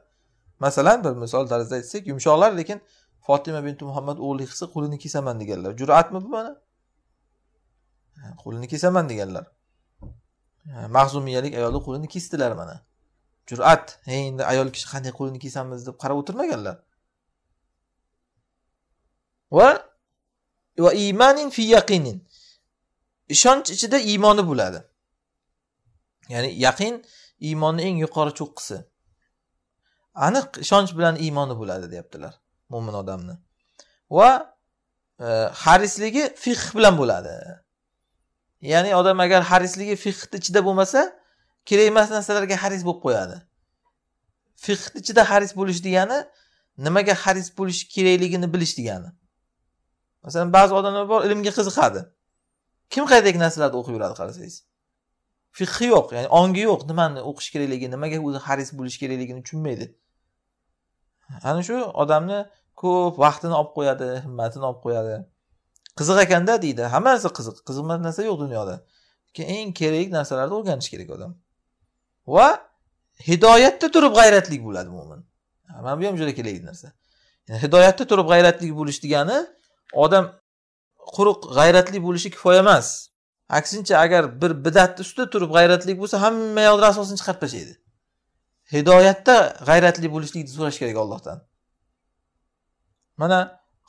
Speaker 1: masalan bir misol tarzda aytsak yumshoqlar lekin fotima binti muhammad o'g'li qilsa qo'lini kesaman deganlar jur'atmi bu mana qo'lini kesaman deganlar mahzumiyalik ayolni qo'lini kesdilar mana jur'at endi ayol kishi qanday qo'lini kesamiz deb qarab o'tirmaganlar va va imanin fi yaqinin ishonch ichida iymoni bo'ladi ya'ni yaqin iymonni eng yuqori cho'qqisi aniq ishonch bilan iymoni bo'ladi deyaptilar mo'min odamni va e, harisligi fiqh bilan bo'ladi ya'ni odam agar harisligi fiqni ichida bo'lmasa kerak emas narsalarga haris bo'lib qo'yadi fiqni ichida haris bo'lish degani nimaga haris bo'lish kerakligini bilish degani masalan ba'zi odamlar bor ilmga qiziqadi kim qayerdagi narsalarni o'qib yuradi qarasangiz fiqhi yo'q ya'ni ongi yo'q nimani o'qish kerakligini nimaga o'zi haris bo'lish kerakligini tushunmaydi ana shu odamni ko'p vaqtini olib qo'yadi himmatini olib qo'yadi qiziq ekanda deydi hamma narsa qiziq qiziqmas narsa yo'q dunyoda lekin eng kerak narsalarni o'rganish kerak odam va hidoyatda turib g'ayratlik bo'ladi mo'min mana bu ham juda kerakli narsa hidoyatda turib g'ayratli bo'lish degani odam quruq g'ayratli bo'lishi kifoya emas aksincha agar bir bidatni ustida turib g'ayratli bo'lsa hamma yoqni asosini chiqarib tashlaydi hidoyatda g'ayratli bo'lishlikni so'rash kerak ollohdan mana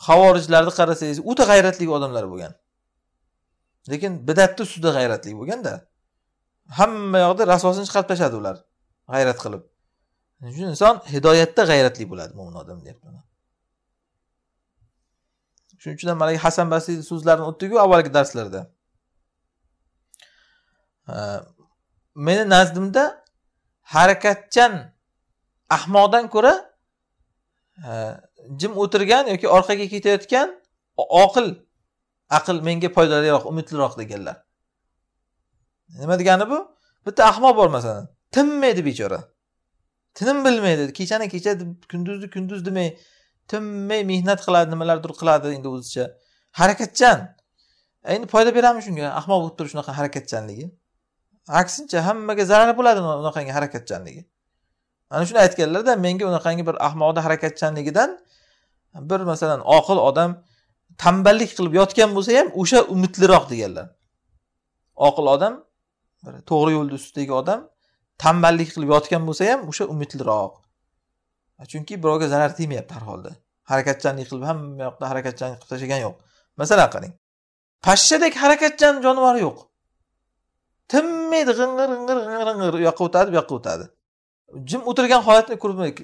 Speaker 1: havorijlarni qarasangiz o'ta g'ayratli odamlar bo'lgan lekin bidatni ustida g'ayratli bo'lganda hamma yoqda rasvosini chiqarib tashladi ular g'ayrat qilib shuning uchun inson hidoyatda g'ayratli bo'ladi mo'min odam deyapti shuning uchun ham haligi hasan basiy so'zlarini o'tdikku avvalgi darslarda meni nazdimda harakatchan ahmoqdan ko'ra e, jim o'tirgan yoki orqaga ketayotgan oqil aql menga foydaliroq umidliroq deganlar nima degani bu bitta ahmoq bor masalan tinmaydi bechora tinim bilmaydi kechani kecha deb kunduzni kunduz demay tinmay mehnat qiladi nimalardir qiladi endi o'zicha harakatchan endi foyda beramiz shunga ahmoq bo'lib turib shunaqa harakatchanligi aksincha hammaga zarar bo'ladi unaqangi harakatchanligi ana shuni aytganlarda menga unaqangi bir ahmoqni harakatchanligidan bir masalan oqil odam tanballik qilib yotgan bo'lsa ham o'sha umidliroq deganlar oqil odam bir to'g'ri yo'lni ustidagi odam tanballik qilib yotgan bo'lsa ham o'sha umidliroq chunki birovga zarar tegmayapti har holda harakatchanlik qilib hamma yoqda harakatchanlik qilib tashlagan yo'q masalan qarang pashshadek harakatchan jonivor yo'q tinmaydi g'ing'ir g'ing'ir g'ing'ir g'ing'ir u yoqqa o'tadi bu yoqqa o'tadi jim o'tirgan holatni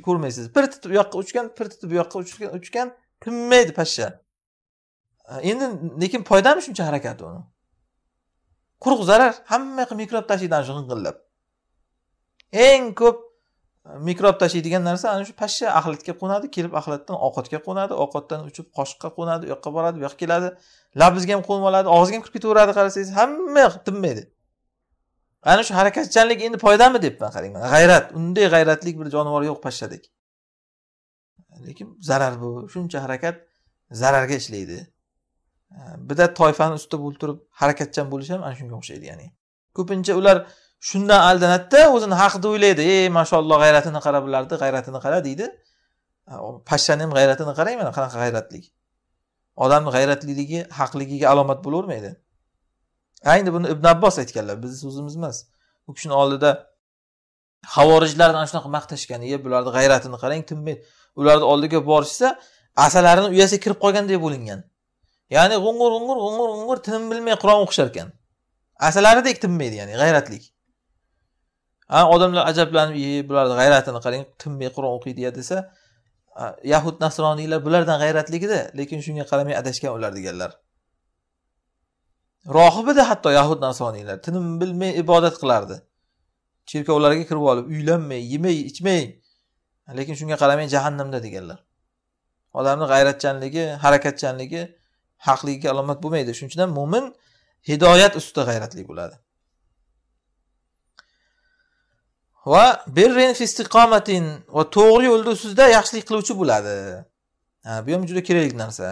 Speaker 1: ko'rmaysiz pir titib u yoqqa uchgan pir titib bu yoqqa uchgan uchgan tinmaydi pashsha endi lekin foydami shuncha harakat uni quruq zarar hamma yoqqa mikrob tashiydi ana shu g'ing'illab eng ko'p e, mikrob tashiydigan narsa ana shu pashsha axlatga qo'nadi kelib axlatdan ovqatga qo'nadi ovqatdan uchib qoshiqqa qo'nadi u yoqqa boradi bu yoqqa keladi labizga ham qo'nib oladi og'izga ham kirib ketaveradi qarasangiz hamma yoq tinmaydi ana shu harakatchanlik endi foydami debman qarang mana g'ayrat unday g'ayratlik bir jonivor yo'q pashshadek lekin zarar bu shuncha harakat zararga ishlaydi bidat toifani ustida bo'lib turib harakatchan bo'lish ham ana shunga o'xshaydi ya'ni ko'pincha ular shundan aldanadida o'zini haq deb o'ylaydi ey mashalloh g'ayratini qara bularni g'ayratini qara deydi pashshani ham g'ayratini qarang mana qanaqa g'ayratlik odamni g'ayratliligi haqligiga alomat bo'lavermaydi ayni buni ibn abbos aytganlar bizni so'zimiz emas u kishini oldida havorijlarni ana shunaqa maqtashgan e bularni g'ayratini qarang tinmay ularni oldiga borishsa asalarini uyasiga kirib qolganday bo'lingan ya'ni g'ung'ur g'ung'ur g'ung'ur g'ung'ur tinim bilmay qur'on o'qishar ekan asalaridek tinmaydi ya'ni g'ayratlik a odamlar ajablanib e bularni g'ayratini qarang tinmay qur'on o'qiydi ya desa yahud nasroniylar bulardan g'ayratligida lekin shunga qaramay adashgan ular deganlar rohibida hatto yahud nasoniylar tinim bilmay ibodat qilardi cherkovlarga kirib olib uylanmay yemay ichmay lekin shunga qaramay jahannamda deganlar odamni g'ayratchanligi harakatchanligi haqligiga alomat bo'lmaydi shuning uchun ham mo'min hidoyat ustida g'ayratli bo'ladi va istiqomatin va to'g'ri yo'lda ustida yaxshilik qiluvchi bo'ladi bu ham juda kerakli narsa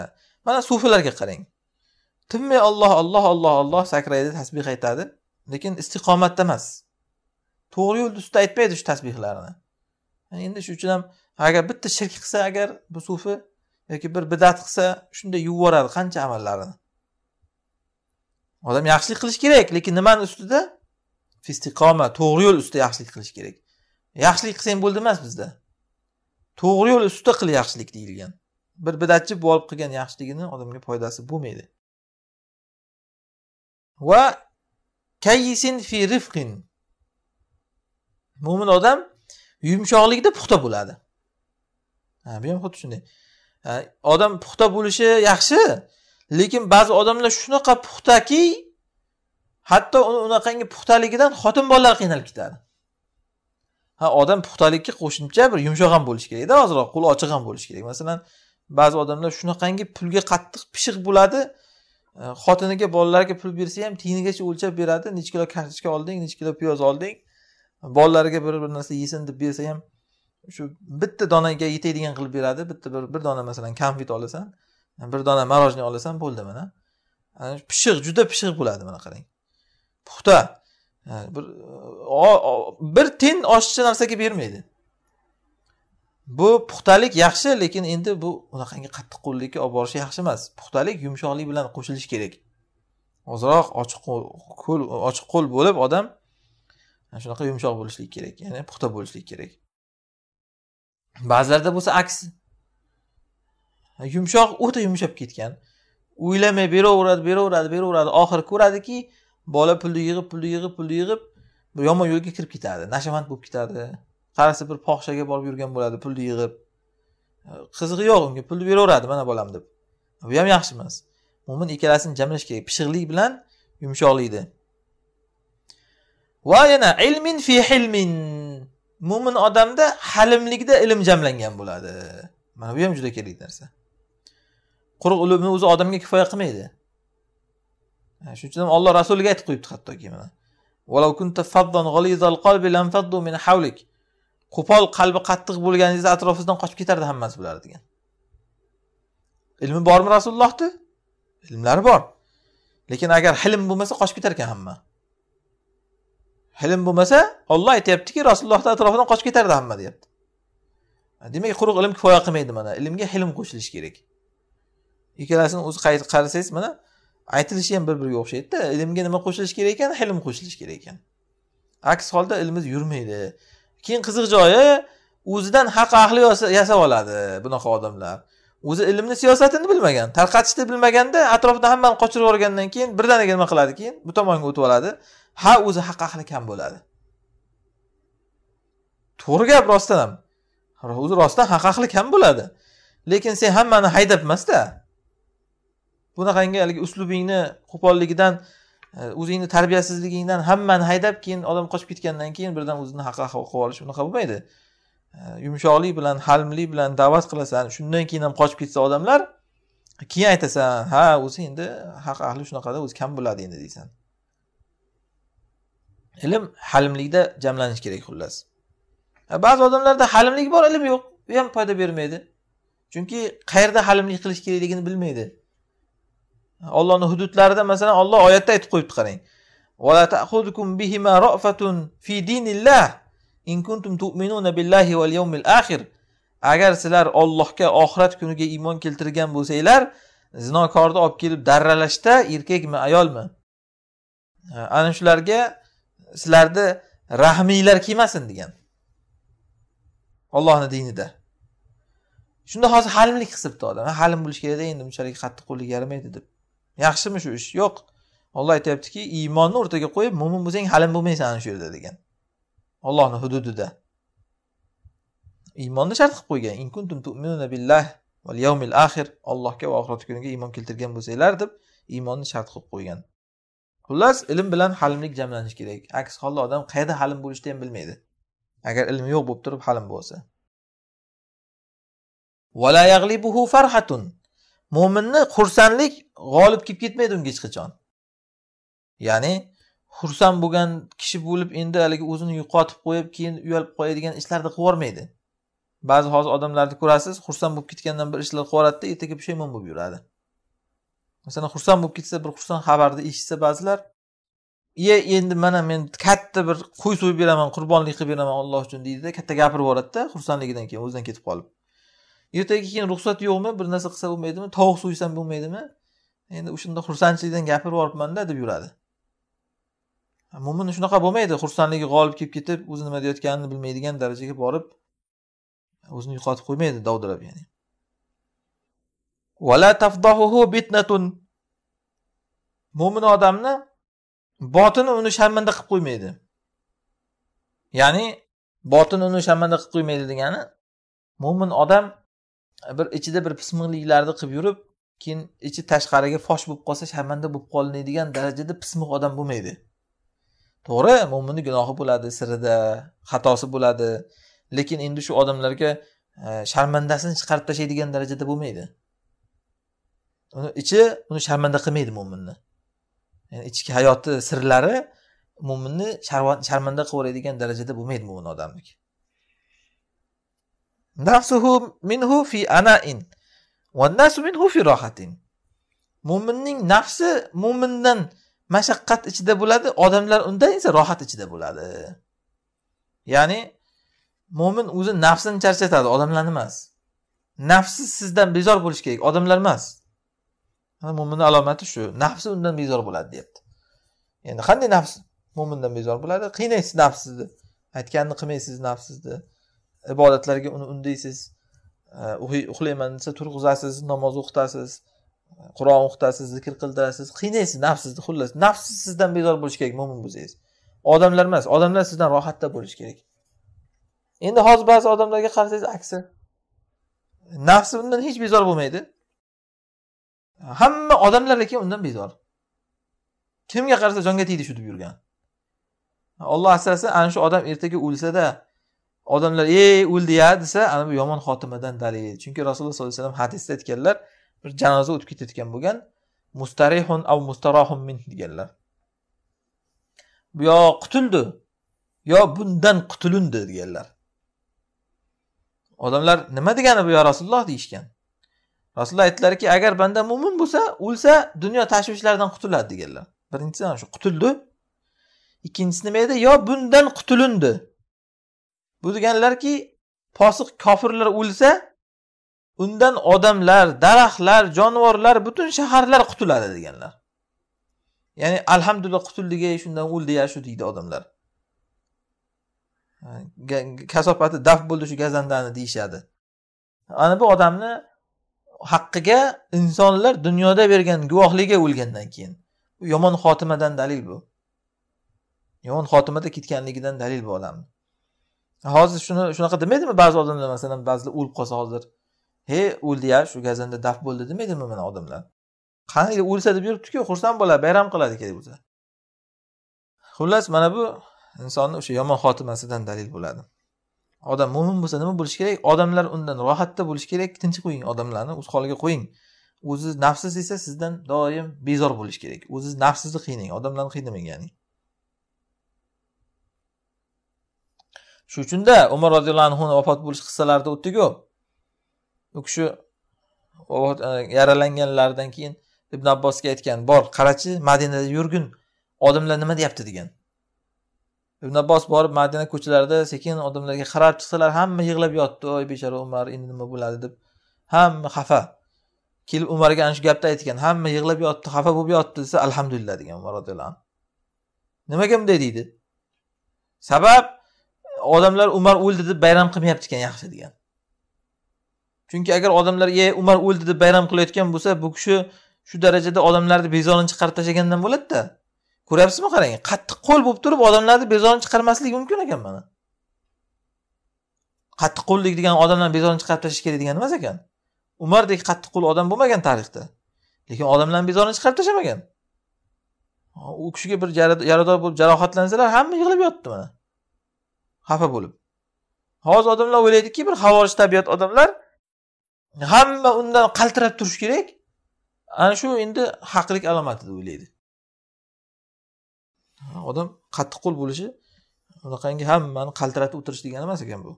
Speaker 1: mana sufilarga qarang tinmay olloh olloh olloh olloh sakraydi tasbih aytadi lekin istiqomatda emas to'g'ri yo'lni ustida aytmaydi shu yani endi shuning uchun ham agar bitta shirk qilsa agar bu sufi yoki bir bidat qilsa shunday yuvib yuboradi qancha amallarini odam yaxshilik qilish kerak lekin nimani ustida istiqoma to'g'ri yo'l ustida yaxshilik qilish kerak yaxshilik qilsang bo'ldi emas bizda to'g'ri yo'l ustida qil yaxshilik deyilgan bir bidatchi bo'lib qilgan yaxshiligini odamga foydasi bo'lmaydi va kayisin fi rifqin mo'min odam yumshoqlikda puxta bo'ladi ha bu ham xuddi shunday odam puxta bo'lishi yaxshi lekin ba'zi odamlar shunaqa puxtaki hatto uni unaqangi puxtaligidan xotin bolalar qiynalib ketadi ha odam puxtalikka qo'shimcha bir yumshoq ham bo'lishi kerakda ozroq qo'li ochiq ham bo'lishi kerak masalan ba'zi odamlar shunaqangi pulga qattiq pishiq bo'ladi xotiniga bolalarga pul bersa ham tiyinigacha o'lchab beradi nechi kilo kartoshka olding nechi kilo piyoz olding bolalariga bir bir narsa yesin deb bersa ham shu bitta donaga yetadigan qilib beradi bitta bir bir dona masalan konfet olasan bir dona мороженое olasan bo'ldi mana pishiq juda pishiq bo'ladi mana qarang puxta bir bir ten oshiqcha narsaga bermaydi bu puxtalik yaxshi lekin endi bu unaqangi qattiqqo'llikka olib borishi yaxshi emas puxtalik yumshoqlik bilan qo'shilishi kerak ozroq ochiq qo'l ochiq qo'l bo'lib odam shunaqa yumshoq bo'lishligi kerak ya'ni puxta bo'lishligi kerak ba'zilarda bo'lsa aks yumshoq o'ta yumshab ketgan o'ylamay beraveradi beraveradi beraveradi oxiri ko'radiki bola pulni yig'ib pulni yig'ib pulni yig'ib yomon yo'lga kirib ketadi nashavand bo'lib ketadi qarasa bir fohishaga borib yurgan bo'ladi pulni yig'ib e, qizig'i yo'q unga pulni beraveradi mana bolam deb bu ham yaxshi emas mo'min ikkalasini jamlash kerak pishiqlik bilan yumshoqlikni va yana ilmin fi hilmin mo'min odamda halimlikda ilm jamlangan bo'ladi mana bu ham juda kerakli narsa quruq ilmni o'zi odamga kifoya qilmaydi e, shuning uchun olloh rasuliga aytib qo'yibdi hattoki mana qo'pol qalbi qattiq bo'lganingizda atrofingizdan qochib ketardi hammasi bular degan ilmi bormi rasulullohni ilmlari bor lekin agar hilm bo'lmasa qochib ketar ekan hamma hilm bo'lmasa olloh aytyaptiki rasulullohni atrofidan qochib ketardi hamma deyapti demak quruq ilm kifoya qilmaydi mana ilmga hilm qo'shilishi kerak ikkalasini o'zi qarasangiz mana aytilishi ham bir biriga o'xshaydida ilmga nima qo'shilishi kerak ekan hilm qo'shilishi kerak ekan aks holda ilmimiz yurmaydi keyin qiziq joyi o'zidan haq ahli yasab oladi bunaqa odamlar o'zi ilmni siyosatini bilmagan tarqatishni bilmaganda atrofdan hammani qochirib yuborgandan keyin birdaniga nima qiladi keyin bu tomonga o'tib oladi ha o'zi haq ahli kam bo'ladi to'g'ri gap rostdan ham o'zi rostdan haq ahli kam bo'ladi lekin sen hammani haydab emasda bunaqangi haligi uslubingni qo'polligidan o'zingni tarbiyasizligingdan hammani haydab keyin odam qochib ketgandan keyin birdan o'zini haqqa qilib olish unaqa bo'lmaydi yumshoqlik bilan halmlik bilan da'vat qilasan shundan keyin ham qochib ketsa odamlar keyin aytasan ha o'zi endi haq ahli shunaqada o'zi kam bo'ladi endi deysan ilm halimlikda jamlanishi kerak xullas ba'zi odamlarda halimlik bor ilm yo'q u ham foyda bermaydi chunki qayerda halimlik qilish kerakligini bilmaydi ollohni hududlarida masalan Alloh oyatda aytib qo'yibdi qarang. Agar sizlar Allohga oxirat kuniga iymon keltirgan bo'lsanglar, zinokorni olib kelib darralashda erkakmi, ayolmi? Ana shularga sizlarni rahminglar kelmasin degan. Allohning dinida. shunda hozir halimlik qilsibdi odam halim bo'lish kerakda endi bunchalik qattiq qo'llik yaramaydi deb yaxshimi shu ish yo'q olloh aytyaptiki iymonni o'rtaga qo'yib mo'min bo'lsang halim bo'lmaysan ana shu yerda degan ollohni hududida iymonni shart qilib qo'ygan in kuntum tu'minuna billah val yawmil axir allohga va oxirat kuniga iymon keltirgan bo'lsanglar deb iymonni shart qilib qo'ygan xullas ilm bilan halimlik jamlanishi kerak aks holda odam qayerda halim bo'lishni ham bilmaydi agar ilmi yo'q bo'lib turib halim bo'lsa mo'minni xursandlik g'olib kelib ketmaydi unga hech qachon ya'ni xursand bo'lgan kishi bo'lib endi haligi o'zini yo'qotib qo'yib keyin uyalib qo'yadigan ishlarni qilib yubormaydi ba'zi hozir odamlarni ko'rasiz xursand bo'lib ketgandan bir ishlar qilib yuboradida ertaga pushaymon bo'lib yuradi masalan xursand bo'lib ketsa bir xursand xabarni eshitsa ba'zilar ye endi mana men katta bir qo'y so'yib beraman qurbonlik qilib beraman alloh uchun deydida katta gapirib yuboradida xursandligidan keyin o'zidan ketib qolib ertaga keyin ruxsat yo'qmi bir narsa qilsa bo'lmaydimi tovuq so'ysam bo'lmaydimi endi o'shanda xursandchilikdan gapirib yuboribmanda deb yuradi mo'min shunaqa bo'lmaydi xursandligi g'olib kelib ketib o'zi nima deyayotganini bilmaydigan darajaga borib o'zini yo'qotib qo'ymaydi dovdirab ya'ni mo'min odamni botini uni sharmanda qilib qo'ymaydi ya'ni botin uni sharmanda qilib qo'ymaydi degani mo'min odam bir ichida bir pismiqliklarni qilib yurib keyin ichi tashqariga fosh bo'lib qolsa sharmanda bo'lib qolinadigan darajada pismiq odam bo'lmaydi to'g'ri mo'minni gunohi bo'ladi sirida xatosi bo'ladi lekin endi shu odamlarga e, sharmandasini chiqarib tashlaydigan darajada bo'lmaydi uni ichi uni sharmanda qilmaydi mo'minni ya'ni ichki hayoti sirlari mo'minni sharmanda qilib yuboradigan darajada bo'lmaydi mo'min odamniki nafsuhu minhu fi anain va nasu minhu fi rohatin mo'minning nafsi mo'mindan mashaqqat ichida bo'ladi odamlar undan esa rohat ichida bo'ladi ya'ni mo'min o'zi nafsini charchatadi odamlarni emas nafsi sizdan bezor bo'lishi kerak odamlar emas mo'minni alomati shu nafsi undan bezor bo'ladi deyapti endi qanday nafs mo'mindan bezor bo'ladi qiynaysiz nafsizni aytganini qilmaysiz nafsizni ibodatlarga uni undaysiz e, uxlayman desa turg'izasiz namoz o'qitasiz qur'on o'qitasiz zikr qildirasiz qiynaysiz nafsizni xullas nafs sizdan bezor bo'lishi kerak mo'min bo'lsangiz odamlar emas odamlar sizdan rohatda bo'lishi kerak endi hozir ba'zi odamlarga qarasangiz aksi nafsi undan hech bezor bo'lmaydi hamma odamlar lekin undan bezor kimga qarasa jonga tegdi shu deb yurgan alloh asrasin ana shu odam ertaga o'lsada odamlar ey o'ldi ya desa ana bu yomon xotimadan dalil chunki rasululloh sollallohu alayhi vasallam hadisda aytganlar bir janoza o'tib ketayotgan bo'lgan mustarihun av mustarohun min deganlar yo qutuldi yo bundan qutulindi deganlar odamlar nima degani bu yo rasululloh deyishgan rasululloh aytdilarki agar banda mo'min bo'lsa o'lsa dunyo tashvishlaridan qutuladi deganlar birinchisi ana shu qutuldi ikkinchisi nima edi yo bundan qutulindi bu deganlarki posiq kofirlar o'lsa undan odamlar daraxtlar jonivorlar butun shaharlar qutuladi deganlar ya'ni alhamdulillah qutuldik shundan o'ldi ya shu deydi odamlar kasofati daf bo'ldi shu gazandani deyishadi ana bu odamni haqqiga insonlar dunyoda bergan guvohligiga o'lgandan keyin yomon xotimadan dalil bu yomon xotimada ketganligidan dalil bu odamni hozir shuni shunaqa demaydimi ba'zi odamlar masalan ba'zilar o'lib qolsa hozir he o'ldi ya shu gazanda daf bo'ldi demaydimi mana odamlar qani o'lsa deb yuribdiku xursand bo'ladi bayram qiladi kerak bo'lsa xullas mana bu insonni o'sha yomon xotimasidan dalil bo'ladi odam mo'min bo'lsa nima bo'lishi kerak odamlar undan rohatda bo'lishi kerak tinch qo'ying odamlarni o'z holiga qo'ying o'zi nafsiz esa sizdan doim bezor bo'lishi kerak o'ziz nafsizni qiyning odamlarni qiynamang ya'ni shu uchunda umar roziyallohu anhuni vafot bo'lish qissalarida o'tdiku u kishi e, yaralanganlaridan keyin ibn abbosga aytgan bor qarachi madinada yurgin odamlar nima deyapti degan ibn abbos borib madina ko'chalarida sekin odamlarga qarab chiqsalar hamma yig'lab yotdi oy bechora umar endi nima bo'ladi deb hamma xafa kelib umarga ana shu gapni aytgan hamma yig'lab yotdi xafa bo'lib yotdi desa alhamdulillah degan umar roziyallohu anhu nimaga bunday deydi sabab odamlar umar o'ldi deb bayram qilmayapti ekan yaxshi degan chunki agar odamlar ye umar o'ldi deb bayram qilayotgan bo'lsa bu kishi shu darajada odamlarni bezorini chiqarib tashlagandan bo'ladida ko'ryapsizmi qarang qattiq qo'l bo'lib turib odamlarni bezorini chiqarmasligi mumkin ekan mana qattiq qo'llik degan odamlarni bezorini chiqarib tashlash kerak degan emas ekan umardek qattiq qo'l odam bo'lmagan tarixda lekin odamlarni bezorini chiqarib tashlamagan u kishiga bir yarador bo'lib jarohatlansalar hamma yig'lab yotdi mana xafa bo'lib hozir odamlar o'ylaydiki bir havorij tabiat odamlar hamma undan qaltirab turishi kerak ana shu endi haqlik alomati deb o'ylaydi odam qo'l bo'lishi unaqangi hammani qaltiratib o'tirish degani emas ekan bu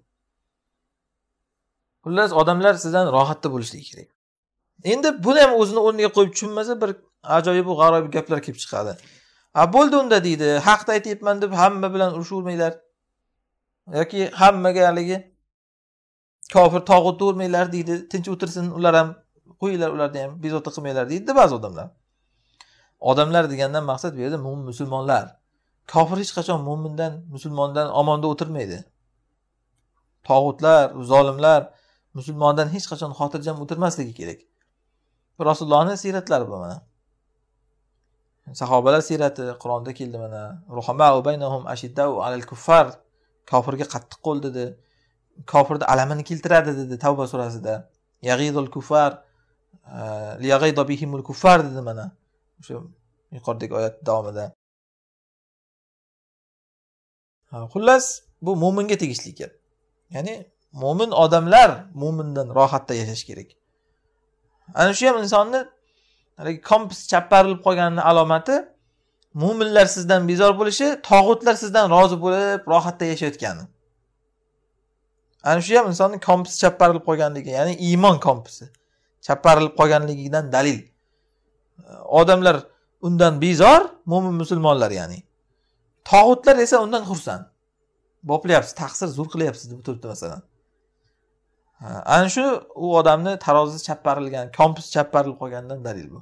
Speaker 1: xullas odamlar sizdan rohatda bo'lishligi kerak endi buni ham o'zini o'rniga qo'yib tushunmasa bir ajoyibu g'aroyib gaplar kelib chiqadi a bo'ldi unda deydi haqni aytyapman deb hamma bilan urushavermanglar yoki hammaga haligi kofir tog'ut urmanglar deydi tinch o'tirsin ular ham qo'yinglar ularni ham bezovta qilmanglar deydida ba'zi odamlar odamlar degandan maqsad bu yerda mo'min musulmonlar kofir hech qachon mo'mindan musulmondan omonda o'tirmaydi tog'utlar zolimlar musulmondan hech qachon xotirjam o'tirmasligi kerak rasulullohni siyratlari bu mana sahobalar siyrati qur'onda keldi mana ruhamau baynahum ashiddau alal kuffar kofirga qattiq qo'l dedi kofirni alamini keltiradi dedi tavba surasida yag'idul kufar e, bihimul kufar dedi mana o'sha yuqoridagi oyat davomida xullas bu mo'minga tegishli gap ya'ni mo'min odamlar mo'mindan rohatda yashash kerak ana shu ham insonni haligi kompas chapparilib qolganini alomati mo'minlar sizdan bezor bo'lishi tog'utlar sizdan rozi bo'lib rohatda yashayotgani ana shu ham insonni kompisi chapparilib qolganligi ya'ni iymon kompisi chapparilib qolganligidan dalil odamlar undan bezor mo'min musulmonlar ya'ni tog'utlar esa undan xursand boplayapsiz taqsir zo'r qilyapsiz deb turibdi masalan ana shu u odamni tarozisi chapparilgan kompis chapparilib qolganidan dalil bu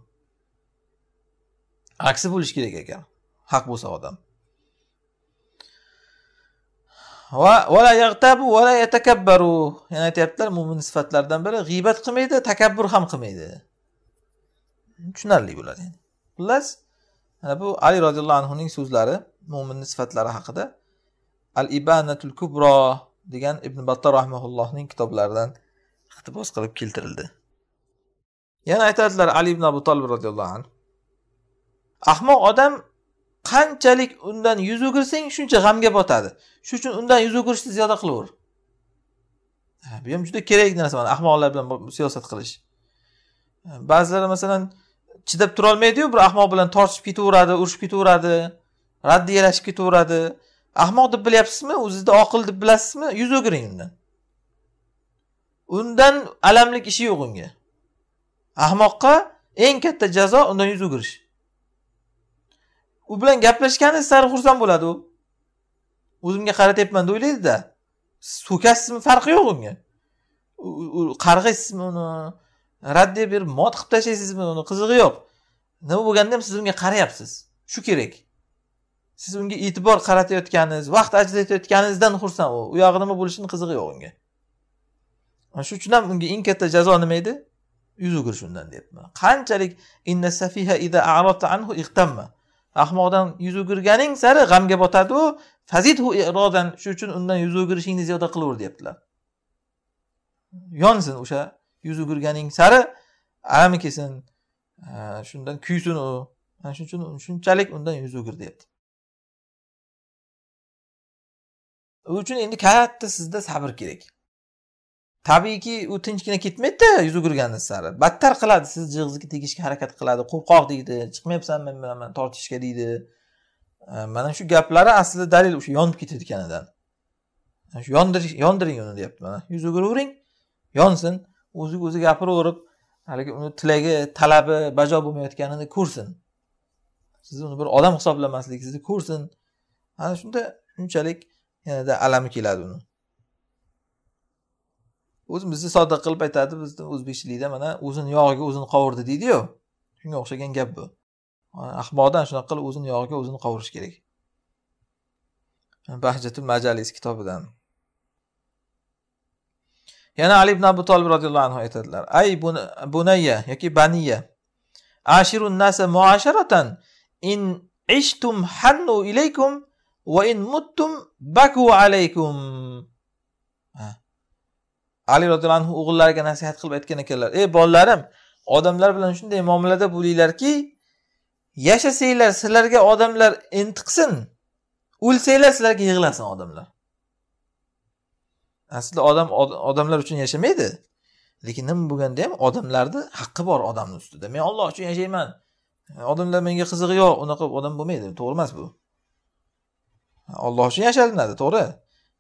Speaker 1: aksi bo'lishi kerak ekan haq bo'lsa odam va yatakabbaru yana aytyaptilar mo'min sifatlaridan biri g'iybat qilmaydi takabbur ham qilmaydi tushunarli bo'ladi xullas bu ali roziyallohu anhuning so'zlari mo'minni sifatlari haqida al ibanatul kubro degan ibn battor rahmaullohning kitoblaridan iqtibos qilib keltirildi yana aytadilar ali ibn abu tolib roziyallohu anhu ahmoq odam qanchalik undan yuz o'girsang shuncha g'amga botadi shuning uchun undan yuz o'girishni ziyoda qilaver bu ham juda kerak narsa mana ahmoqlar bilan siyosat qilish ba'zilar masalan chidab turolmaydiyu bir ahmoq bilan tortishib ketaveradi urushib ketaveradi raddiyalashib ketaveradi ahmoq deb bilyapsizmi o'zizni oqil deb bilasizmi yuz o'giring undan undan alamlik ishi yo'q unga ahmoqqa eng katta jazo undan yuz o'girish u bilan gaplashganingiz sari xursand bo'ladi u o'zimga qaratyapman deb o'ylaydida siz so'kasizmi farqi yo'q unga qarg'aysizmi uni raddiya berib mot qilib tashlaysizmi uni qizig'i yo'q nima bo'lganda ham siz unga qarayapsiz shu kerak siz unga e'tibor qaratayotganingiz vaqt ajratayotganingizdan xursand u u yog'i nima bo'lishini qizig'i yo'q unga mana shu uchun ham unga eng katta jazo nima edi yuz o'girish undan deyapman qanchalik ahmoqdan yuz o'girganing sari g'amga botadiu fazidhu irodan shuning uchun undan yuz o'girishingni ziyoda qilaver deyaptilar yonsin o'sha yuz o'girganing sari alami kelsin e, shundan kuysin u ana shuning uchun shunchalik undan yuz o'gir deyapti u uchun endi katta sizda sabr kerak tabiiyki u tinchgina ketmaydida yuz o'girganiz sari battar qiladi sizni jig'ingizga tegishga harakat qiladi qo'rqoq deydi chiqmayapsanmi bilaman tortishga deydi mana shu gaplari aslida dalil o'sha yonib ketayotganidan shu yondiring uni deyapti mana yuz o'giravering yonsin o'ziga o'zi gapiraverib haligi uni tilagi talabi bajo bo'lmayotganini ko'rsin sizni uni bir odam hisoblamasligingizni ko'rsin ana shunda shunchalik yanada alami keladi uni o'zi bizni sodda qilib aytadi bizni o'zbekchilikda mana o'zini yog'iga o'zini qovurdi deydiyu shunga o'xshagan gap bu ahmoqdan shunaqa qilib o'zini yog'iga o'zini qovurish kerak bahjatul majalis kitobidan yana ali ibn abu tolib roziyallohu anhu aytadilar ay bunayya yoki baniya ashirun nasa muasharatan in ishtum hannu ilaykum va in muttum baku alaykum ali roziyallohu anhu o'g'illariga nasihat qilib aytgan ekanlar ey bolalarim odamlar bilan shunday muomalada bo'linglarki yashasanglar sizlarga odamlar intiqsin o'lsanglar sizlarga yig'lasin odamlar aslida odam odamlar uchun yashamaydi lekin nima bo'lganda ham odamlarni haqqi bor odamni ustida men olloh uchun yashayman odamlar menga qizig'i yo'q unaqa odam bo'lmaydi to'g'ri emas bu olloh uchun yashalinadi to'g'ri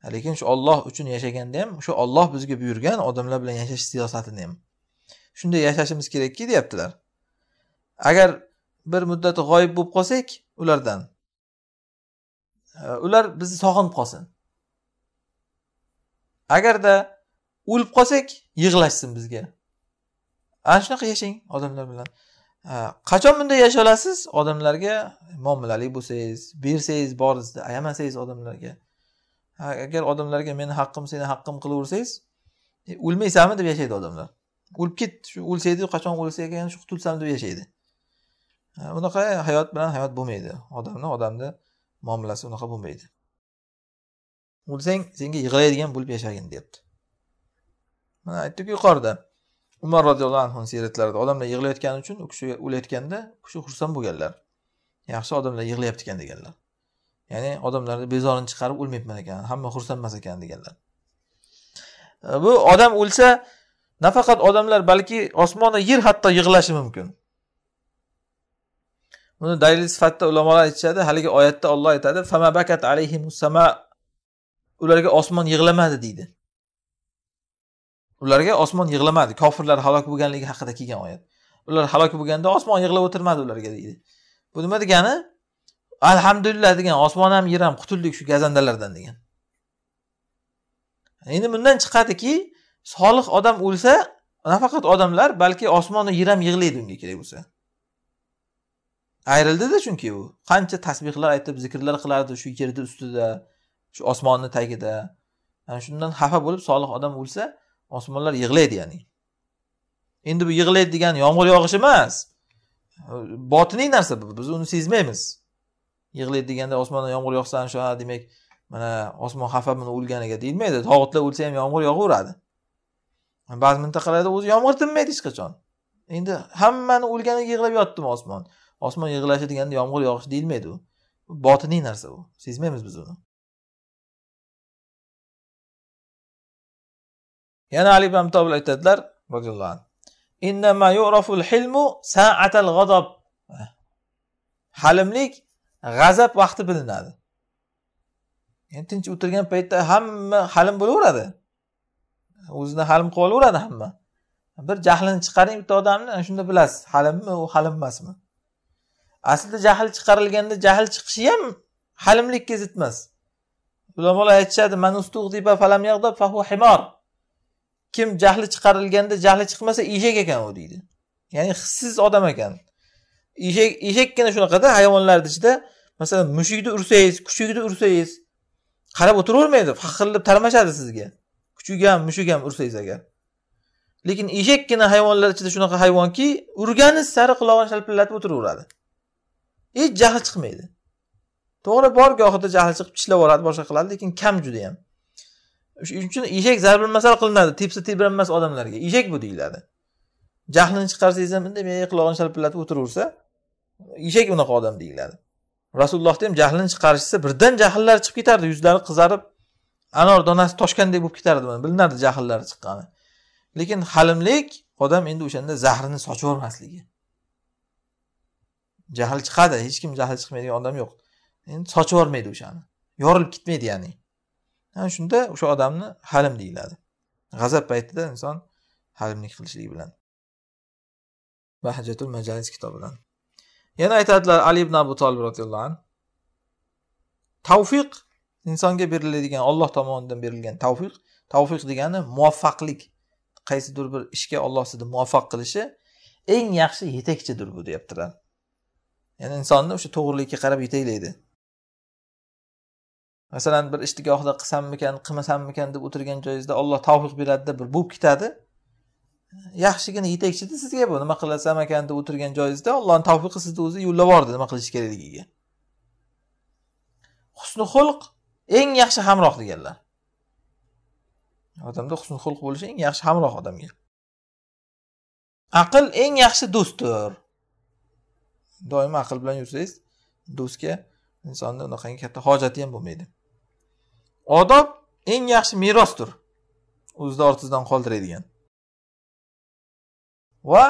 Speaker 1: lekin shu olloh uchun yashaganda ham shu olloh bizga buyurgan odamlar bilan yashash siyosatini ham shunday yashashimiz kerakki deyaptilar agar bir muddat g'oyib bo'lib qolsak ulardan ular bizni sog'inib qolsin agarda o'lib qolsak yig'lashsin bizga ana shunaqa yashang odamlar bilan qachon bunday yasha olasiz odamlarga muomalali bo'lsangiz bersangiz boringizni ayamasangiz odamlarga agar odamlarga meni haqqim seni haqqim qilaversangiz e, o'lmaysanmi deb yashaydi odamlar o'lib ket shu o'lsaydi qachon o'lsa ekan shu qutulsam deb yashaydi unaqa hayot bilan hayot bo'lmaydi odamni odamni muomalasi unaqa bo'lmaydi o'lsang senga yig'laydigan bo'lib yashagin deyapti mana aytdik yuqorida umar roziyallohu anhu siyratlarida odamlar yig'layotgani uchun u kishi o'layotganda u kishi xursand bo'lganlar yaxshi odamlar yig'layapti ekan deganlar ya'ni odamlarni bezorini chiqarib o'lmayapman ekan hamma xursand emas ekan deganlar e, bu odam o'lsa nafaqat odamlar balki osmonu yer hatto yig'lashi mumkin buni dalil sifatida ulamolar aytishadi haligi oyatda olloh aytadi fama bakat ularga osmon yig'lamadi deydi ularga osmon yig'lamadi kofirlar halok bo'lganligi haqida kelgan oyat ular halok bo'lganda osmon yig'lab o'tirmadi ularga deydi bu nima degani alhamdulillah degan osmon ham yer ham qutuldik shu gazandalardan degan endi bundan chiqadiki solih odam o'lsa nafaqat odamlar balki osmonu yer ham yig'laydi unga kerak bo'lsa ayrildida chunki u qancha tasbehlar aytib zikrlar qilardi shu yerni ustida shu osmonni tagida ana shundan xafa bo'lib solih odam o'lsa osmonlar yig'laydi ya'ni endi bu yig'laydi degani yomg'ir yog'ish emas botiniy narsa bu biz uni sezmaymiz yig'laydi deganda osmondan yomg'ir yog'sa ana shu demak mana osmon xafa buni o'lganiga deyilmaydi tog'utlar o'lsa ham yomg'ir yog'averadi ba'zi mintaqalarda o'zi yomg'ir tinmaydi hech qachon endi hammani o'lganiga yig'lab yotdimi osmon osmon yig'lashi deganda yomg'ir yog'ishi deyilmaydi u botiniy narsa u sezmaymiz biz uni yana ali ibn tobil aytadilar halimlik g'azab vaqti bilinadi endi tinch o'tirgan paytda hamma halim bo'laveradi o'zini halim qilib olaveradi hamma bir jahlini chiqaring bitta odamni shunda bilasiz halimmi u halim emasmi aslida jahl chiqarilganda jahl chiqishi ham halimlikka zid emas ulamolar aytishadi kim jahli chiqarilganda jahli chiqmasa eshak ekan u deydi ya'ni hissiz odam ekan eshak eshakgina shunaqada hayvonlarni ichida masalan mushukni ursangiz kuchukni ursangiz qarab o'tiravermaydi faxrlab tarmashadi sizga kuchuk ham mushuk ham ursangiz agar lekin eshakgina hayvonlar ichida shunaqa hayvonki urgani sari qulog'ini shalpillatib o'tiraveradi hech jahli chiqmaydi to'g'ri bor gohida jahli chiqib tishlab yuboradi boshqa qiladi lekin kam juda yam shuning uchun eshak zarbil masal qilinadi tepsa tebranmas odamlarga eshak bu deyiladi jahlini chiqarsangiz ham bunday qulog'ini shalpillatib o'tiraversa eshak unaqa odam deyiladi rasulullohni ham jahlini chiqarishsa birdan jahllari chiqib ketardi yuzlari qizarib anor donasi toshgandek bo'lib ketardi bilinardi jahllari chiqqani lekin halimlik odam endi o'shanda zahrini sochib yubormasligi jahl chiqadi hech kim jahli chiqmaydigan odam yo'q endi sochib yubormaydi o'shani yorilib ketmaydi ya'ni ana shunda o'sha odamni halim deyiladi g'azab paytida inson halimlik qilishligi bilan bahjatul majalis kitobidan yana aytadilar ali ibn abu tolib roziyallohu anhu tavfiq insonga beriladigan olloh tomonidan berilgan tavfiq tavfiq degani muvaffaqlik qaysidir bir ishga olloh sizni muvaffaq qilishi eng yaxshi yetakchidir bu deyaptilar ya'ni insonni o'sha to'g'rilikka qarab yetaklaydi masalan bir ishni gohida qilsammikan qilmasammikan deb o'tirgan joyingizda olloh tavfiq beradida bir bo'lib ketadi yaxshigina yetakchida sizga bu nima ekan deb o'tirgan joyingizda allohni tavfiqi sizni o'zi yo'llab yubordi nima qilish kerakligiga husni xulq eng yaxshi hamroh deganlar odamda husni xulq bo'lishi eng yaxshi hamroh odamga aql eng yaxshi do'stdir doim aql bilan yursangiz do'stga insonni unaqangi katta hojati ham bo'lmaydi odob eng yaxshi merosdir o'zini ortizdan qoldiradigan va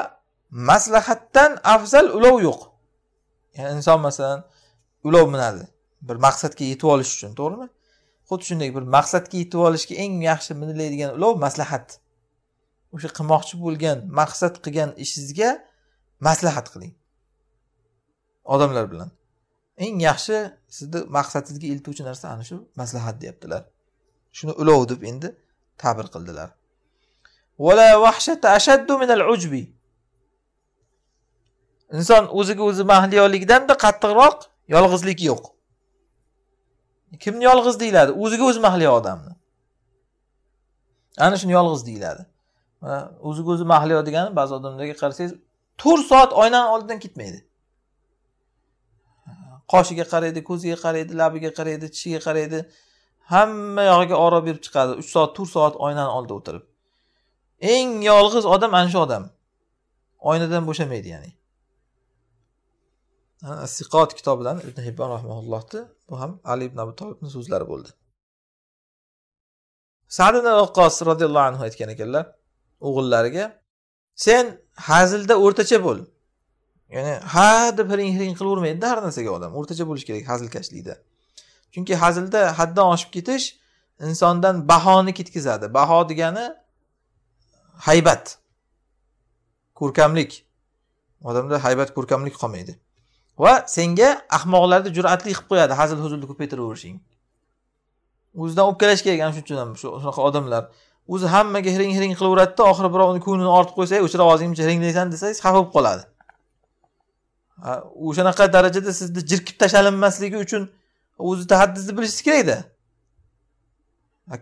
Speaker 1: maslahatdan afzal ulov yo'q ya'ni inson masalan ulov minadi bir maqsadga yetib olish uchun to'g'rimi xuddi shunday bir maqsadga yetib olishga eng yaxshi miniladigan ulov maslahat o'sha qilmoqchi bo'lgan maqsad qilgan ishingizga maslahat qiling odamlar bilan eng yaxshi sizni maqsadingizga eltuvchi narsa ana shu maslahat deyaptilar shuni ulov deb endi ta'bir qildilar ولا vahshata ashaddu من العجب inson o'ziga o'zi mahliyolikdanda qattiqroq yolg'izlik yo'q kimni yolg'iz deyiladi o'ziga o'zi mahliyo odamni ana shuni yolg'iz deyiladi o'ziga o'zi mahliyo degani ba'zi odamlarga qarasangiz to'rt soat oynani oldidan ketmaydi qoshiga qaraydi ko'ziga qaraydi labiga qaraydi tishiga qaraydi hamma yog'iga oro berib chiqadi uch soat to'rt soat oynani oldida o'tirib eng yolg'iz odam ana shu odam oynadan bo'shamaydi ya'ni siqot kitobidan ibn hibbon rahmaullohni bu ham ali ibn abu tolibni so'zlari bo'ldi sad vaqos roziyallohu anhu aytgan ekanlar o'g'illariga sen hazilda o'rtacha bo'l ya'ni ha deb hiring hiring qilavermaydida har narsaga odam o'rtacha bo'lishi kerak hazilkashlikda chunki hazilda haddan oshib ketish insondan bahoni ketkazadi baho degani haybat ko'rkamlik odamda haybat ko'rkamlik qolmaydi va senga ahmoqlarni jur'atli qilib qo'yadi hazil huzulni ko'paytiraverishing o'zidan o'pkalash kerak ana shuning uchun ham shunaqa odamlar o'zi hammaga hiring hiring qilaveradida oxiri birov uni ko'nglini ortib qo'ysa o'chir ovozingni hiringlaysan desangiz xafa bo'lib qoladi o'shanaqa darajada sizni jirkib tashlanmasligi uchun o'zini haddingizni bilishingiz kerakda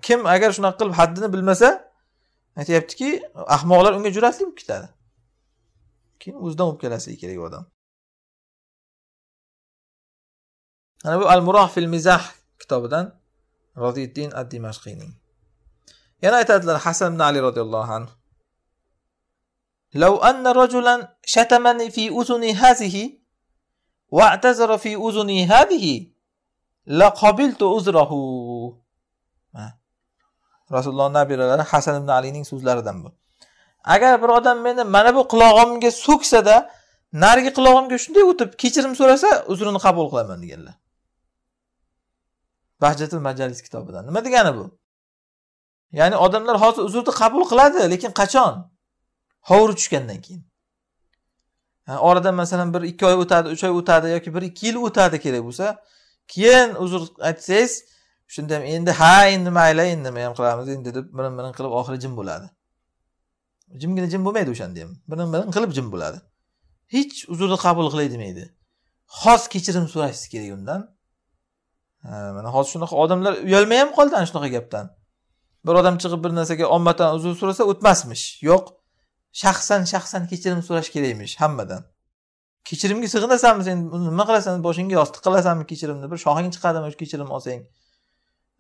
Speaker 1: kim agar shunaqa qilib haddini bilmasa aytyaptiki ahmoqlar unga jur'atli bo'lib ketadi keyin o'zidan olib kelasligi kerak odam ana bu al muroh fil mizah kitobidan roziddin ad dimashqiyning yana aytadilar hasan ibn ali roziyallohu anhu لو أن رجلا شتمني في أذني هذه واعتذر في أذني هذه لقبلت عذره rasululloh nabiralari hasan ibn alining so'zlaridan bu agar bir odam meni mana bu qulog'imga so'ksada narigi qulog'imga shunday o'tib kechirim so'rasa uzrini qabul qilaman deganlar bahjatul majalis kitobidan nima degani bu ya'ni odamlar hozir uzrni qabul qiladi lekin qachon hovuri tushgandan keyin yani oradan masalan bir ikki oy o'tadi uch oy o'tadi yoki bir ikki yil o'tadi kerak bo'lsa keyin uzr aytsangiz shunda endi ha endi mayli nima ham qilamiz endi deb birin birin qilib oxiri jim bo'ladi jimgina jim bo'lmaydi o'shanda ham birin birin qilib jim bo'ladi hech uzrni qabul qilay demaydi xos kechirim so'rashsi kerak undan mana hozir shunaqa odamlar uyalmay ham qoldi ana shunaqa gapdan bir odam chiqib bir narsaga ommadan uzr so'rasa o'tmasmish yo'q shaxsan shaxsan kechirim so'rash kerakmish hammadan kechirimga sig'inasanmi sen nima qilasan boshingga yostiq qilasanmi kechirimni bir shoxing chiqadimi kechirim olsang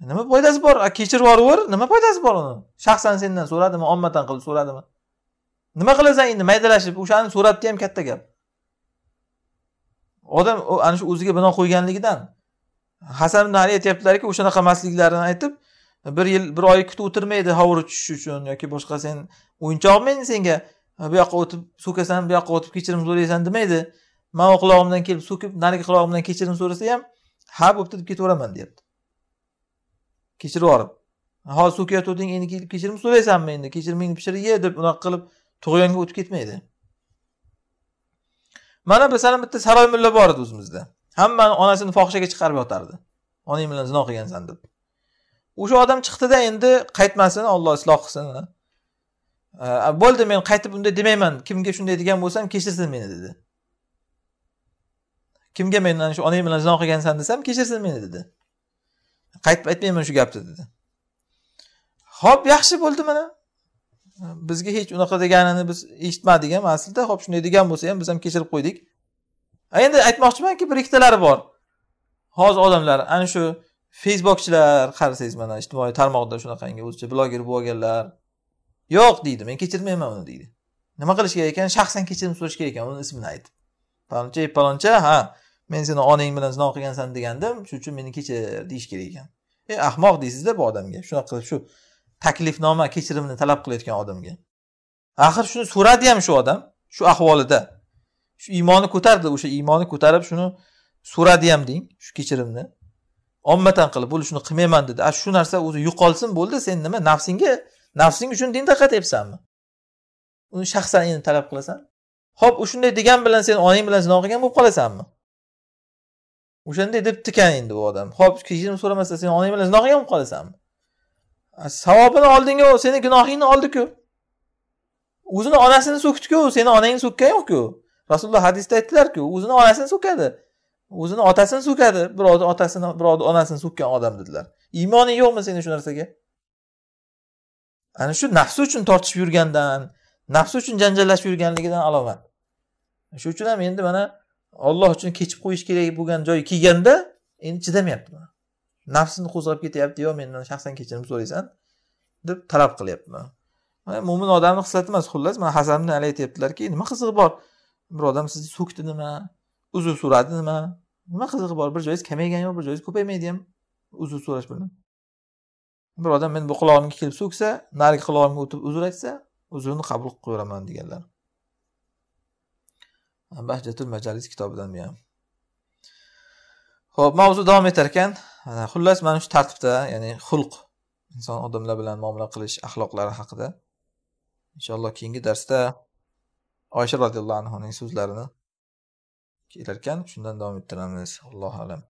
Speaker 1: nima foydasi bor kechirib yuboraver nima foydasi bor uni shaxsan sendan so'radimi ommadan qilib so'radimi nima qilasan endi maydalashib o'shani so'rabdi ham katta gap odam ana shu o'ziga bino qo'yganligidan hasan ali aytyaptilarki o'shanaqa emasliklarini aytib bir yil bir oy kutib o'tirmaydi hovuri tushish uchun yoki boshqa sen o'yinchoq men senga bu yoqqa o'tib so'kasan bu yoqqa o'tib kechirim so'raysan demaydi mani qulog'imdan kelib so'kib narigi qulog'imdan kechirim so'rasa ham ha bo'pti deb ketaveraman deyapti kechirib yuborib hozir suv kuyatuvding endi kelib suv so'raysanmi endi kechirmingni pishirib ye deb unaqa qilib tug'yonga o'tib ketmaydi mana masalan bitta saroy mulla bor edi o'zimizda hammani onasini fohishaga chiqarib yotardi onang bilan zino qilgansan deb o'sha odam chiqdida endi qaytmasin olloh isloh qilsin bo'ldi men qaytib unday demayman kimga shunday degan bo'lsam kechirsin meni dedi kimga men shu onang bilan zino qilgansan desam kechirsin meni dedi qaytib aytmayman shu gapni dedi ho'p yaxshi bo'ldi mana bizga hech unaqa deganini biz eshitmadik ham aslida ho'p shunday degan bo'lsa ham biz ham kechirib qo'ydik endi aytmoqchimanki bir ikkitalari bor hozir odamlar ana shu facebookchilar qarasangiz mana ijtimoiy tarmoqda shunaqangi o'zicha bloger bo'lganlar yo'q deydi men kechirmayman uni deydi nima qilish kerak ekan shaxsan kechirim so'rash kerak ekan uni ismini aytib paloncha paloncha ha men seni onang bilan zino qilgansan degandim shuning uchun meni kechir deyish kerak ekan e ahmoq deysizda bu odamga shunaqa qilib shu taklifnoma kechirimni talab qilayotgan odamga axir shuni so'radi ham shu odam shu ahvolida shu iymoni ko'tardi o'sha iymoni ko'tarib shuni so'radi ham deng shu kechirimni ommatan qilib bo'ldi shuni qilmayman dedi a shu narsa o'zi yo'qolsin bo'ldi sen nima nafsingga nafsing uchun dinda qatyapsanmi uni shaxsan endi talab qilasan ho'p shunday degan bilan sen onang bilan zino qilgan bo'lib qolasanmi o'shanday debdikan endi bu odam ho'p kechirim so'ramasa sen onang bilan zinoga ham qolasanmi savobini oldingu seni gunohingni oldiku o'zini onasini so'kdiku seni onangni so'kkan yo'qku rasululloh hadisda aytdilarku o'zini onasini so'kadi o'zini otasini so'kadi birovni otasini birovni onasini so'kkan odam dedilar iymoning yo'qmi seni shu narsaga ana shu nafsi uchun tortishib yurgandan nafsi uchun janjallashib yurganligidan alomat shuning uchun ham endi mana olloh uchun kechib qo'yish kerak bo'lgan joyi kelganda endi chidamayapti nafsini qo'zg'ab ketyapti yo mendan shaxsan kechirim so'raysan deb talab qilyapti mana mo'min odamni xislati emas xullas mana hasan ibn ali aytyaptilarki nima qizig'i bor bir odam sizni so'kdi nima uzr so'radi nima nima qizig'i bor bir joyingiz kamaygani yo'q bir joyingiz ko'paymaydi ham uzr so'rash bilan bir odam meni bu qulog'imga kelib so'ksa narigi qulog'imga o'tib uzr aytsa uzrni qabul qilib qo'yaveraman deganlar bahjatul majalis kitobidan bu ham ho'p mavzu davom etar ekan xullas mana shu tartibda ya'ni xulq inson odamlar bilan muomala qilish axloqlari haqida inshaalloh keyingi darsda oysha roziyallohu anhuning so'zlarini kelarkan shundan davom ettiramiz allohu alam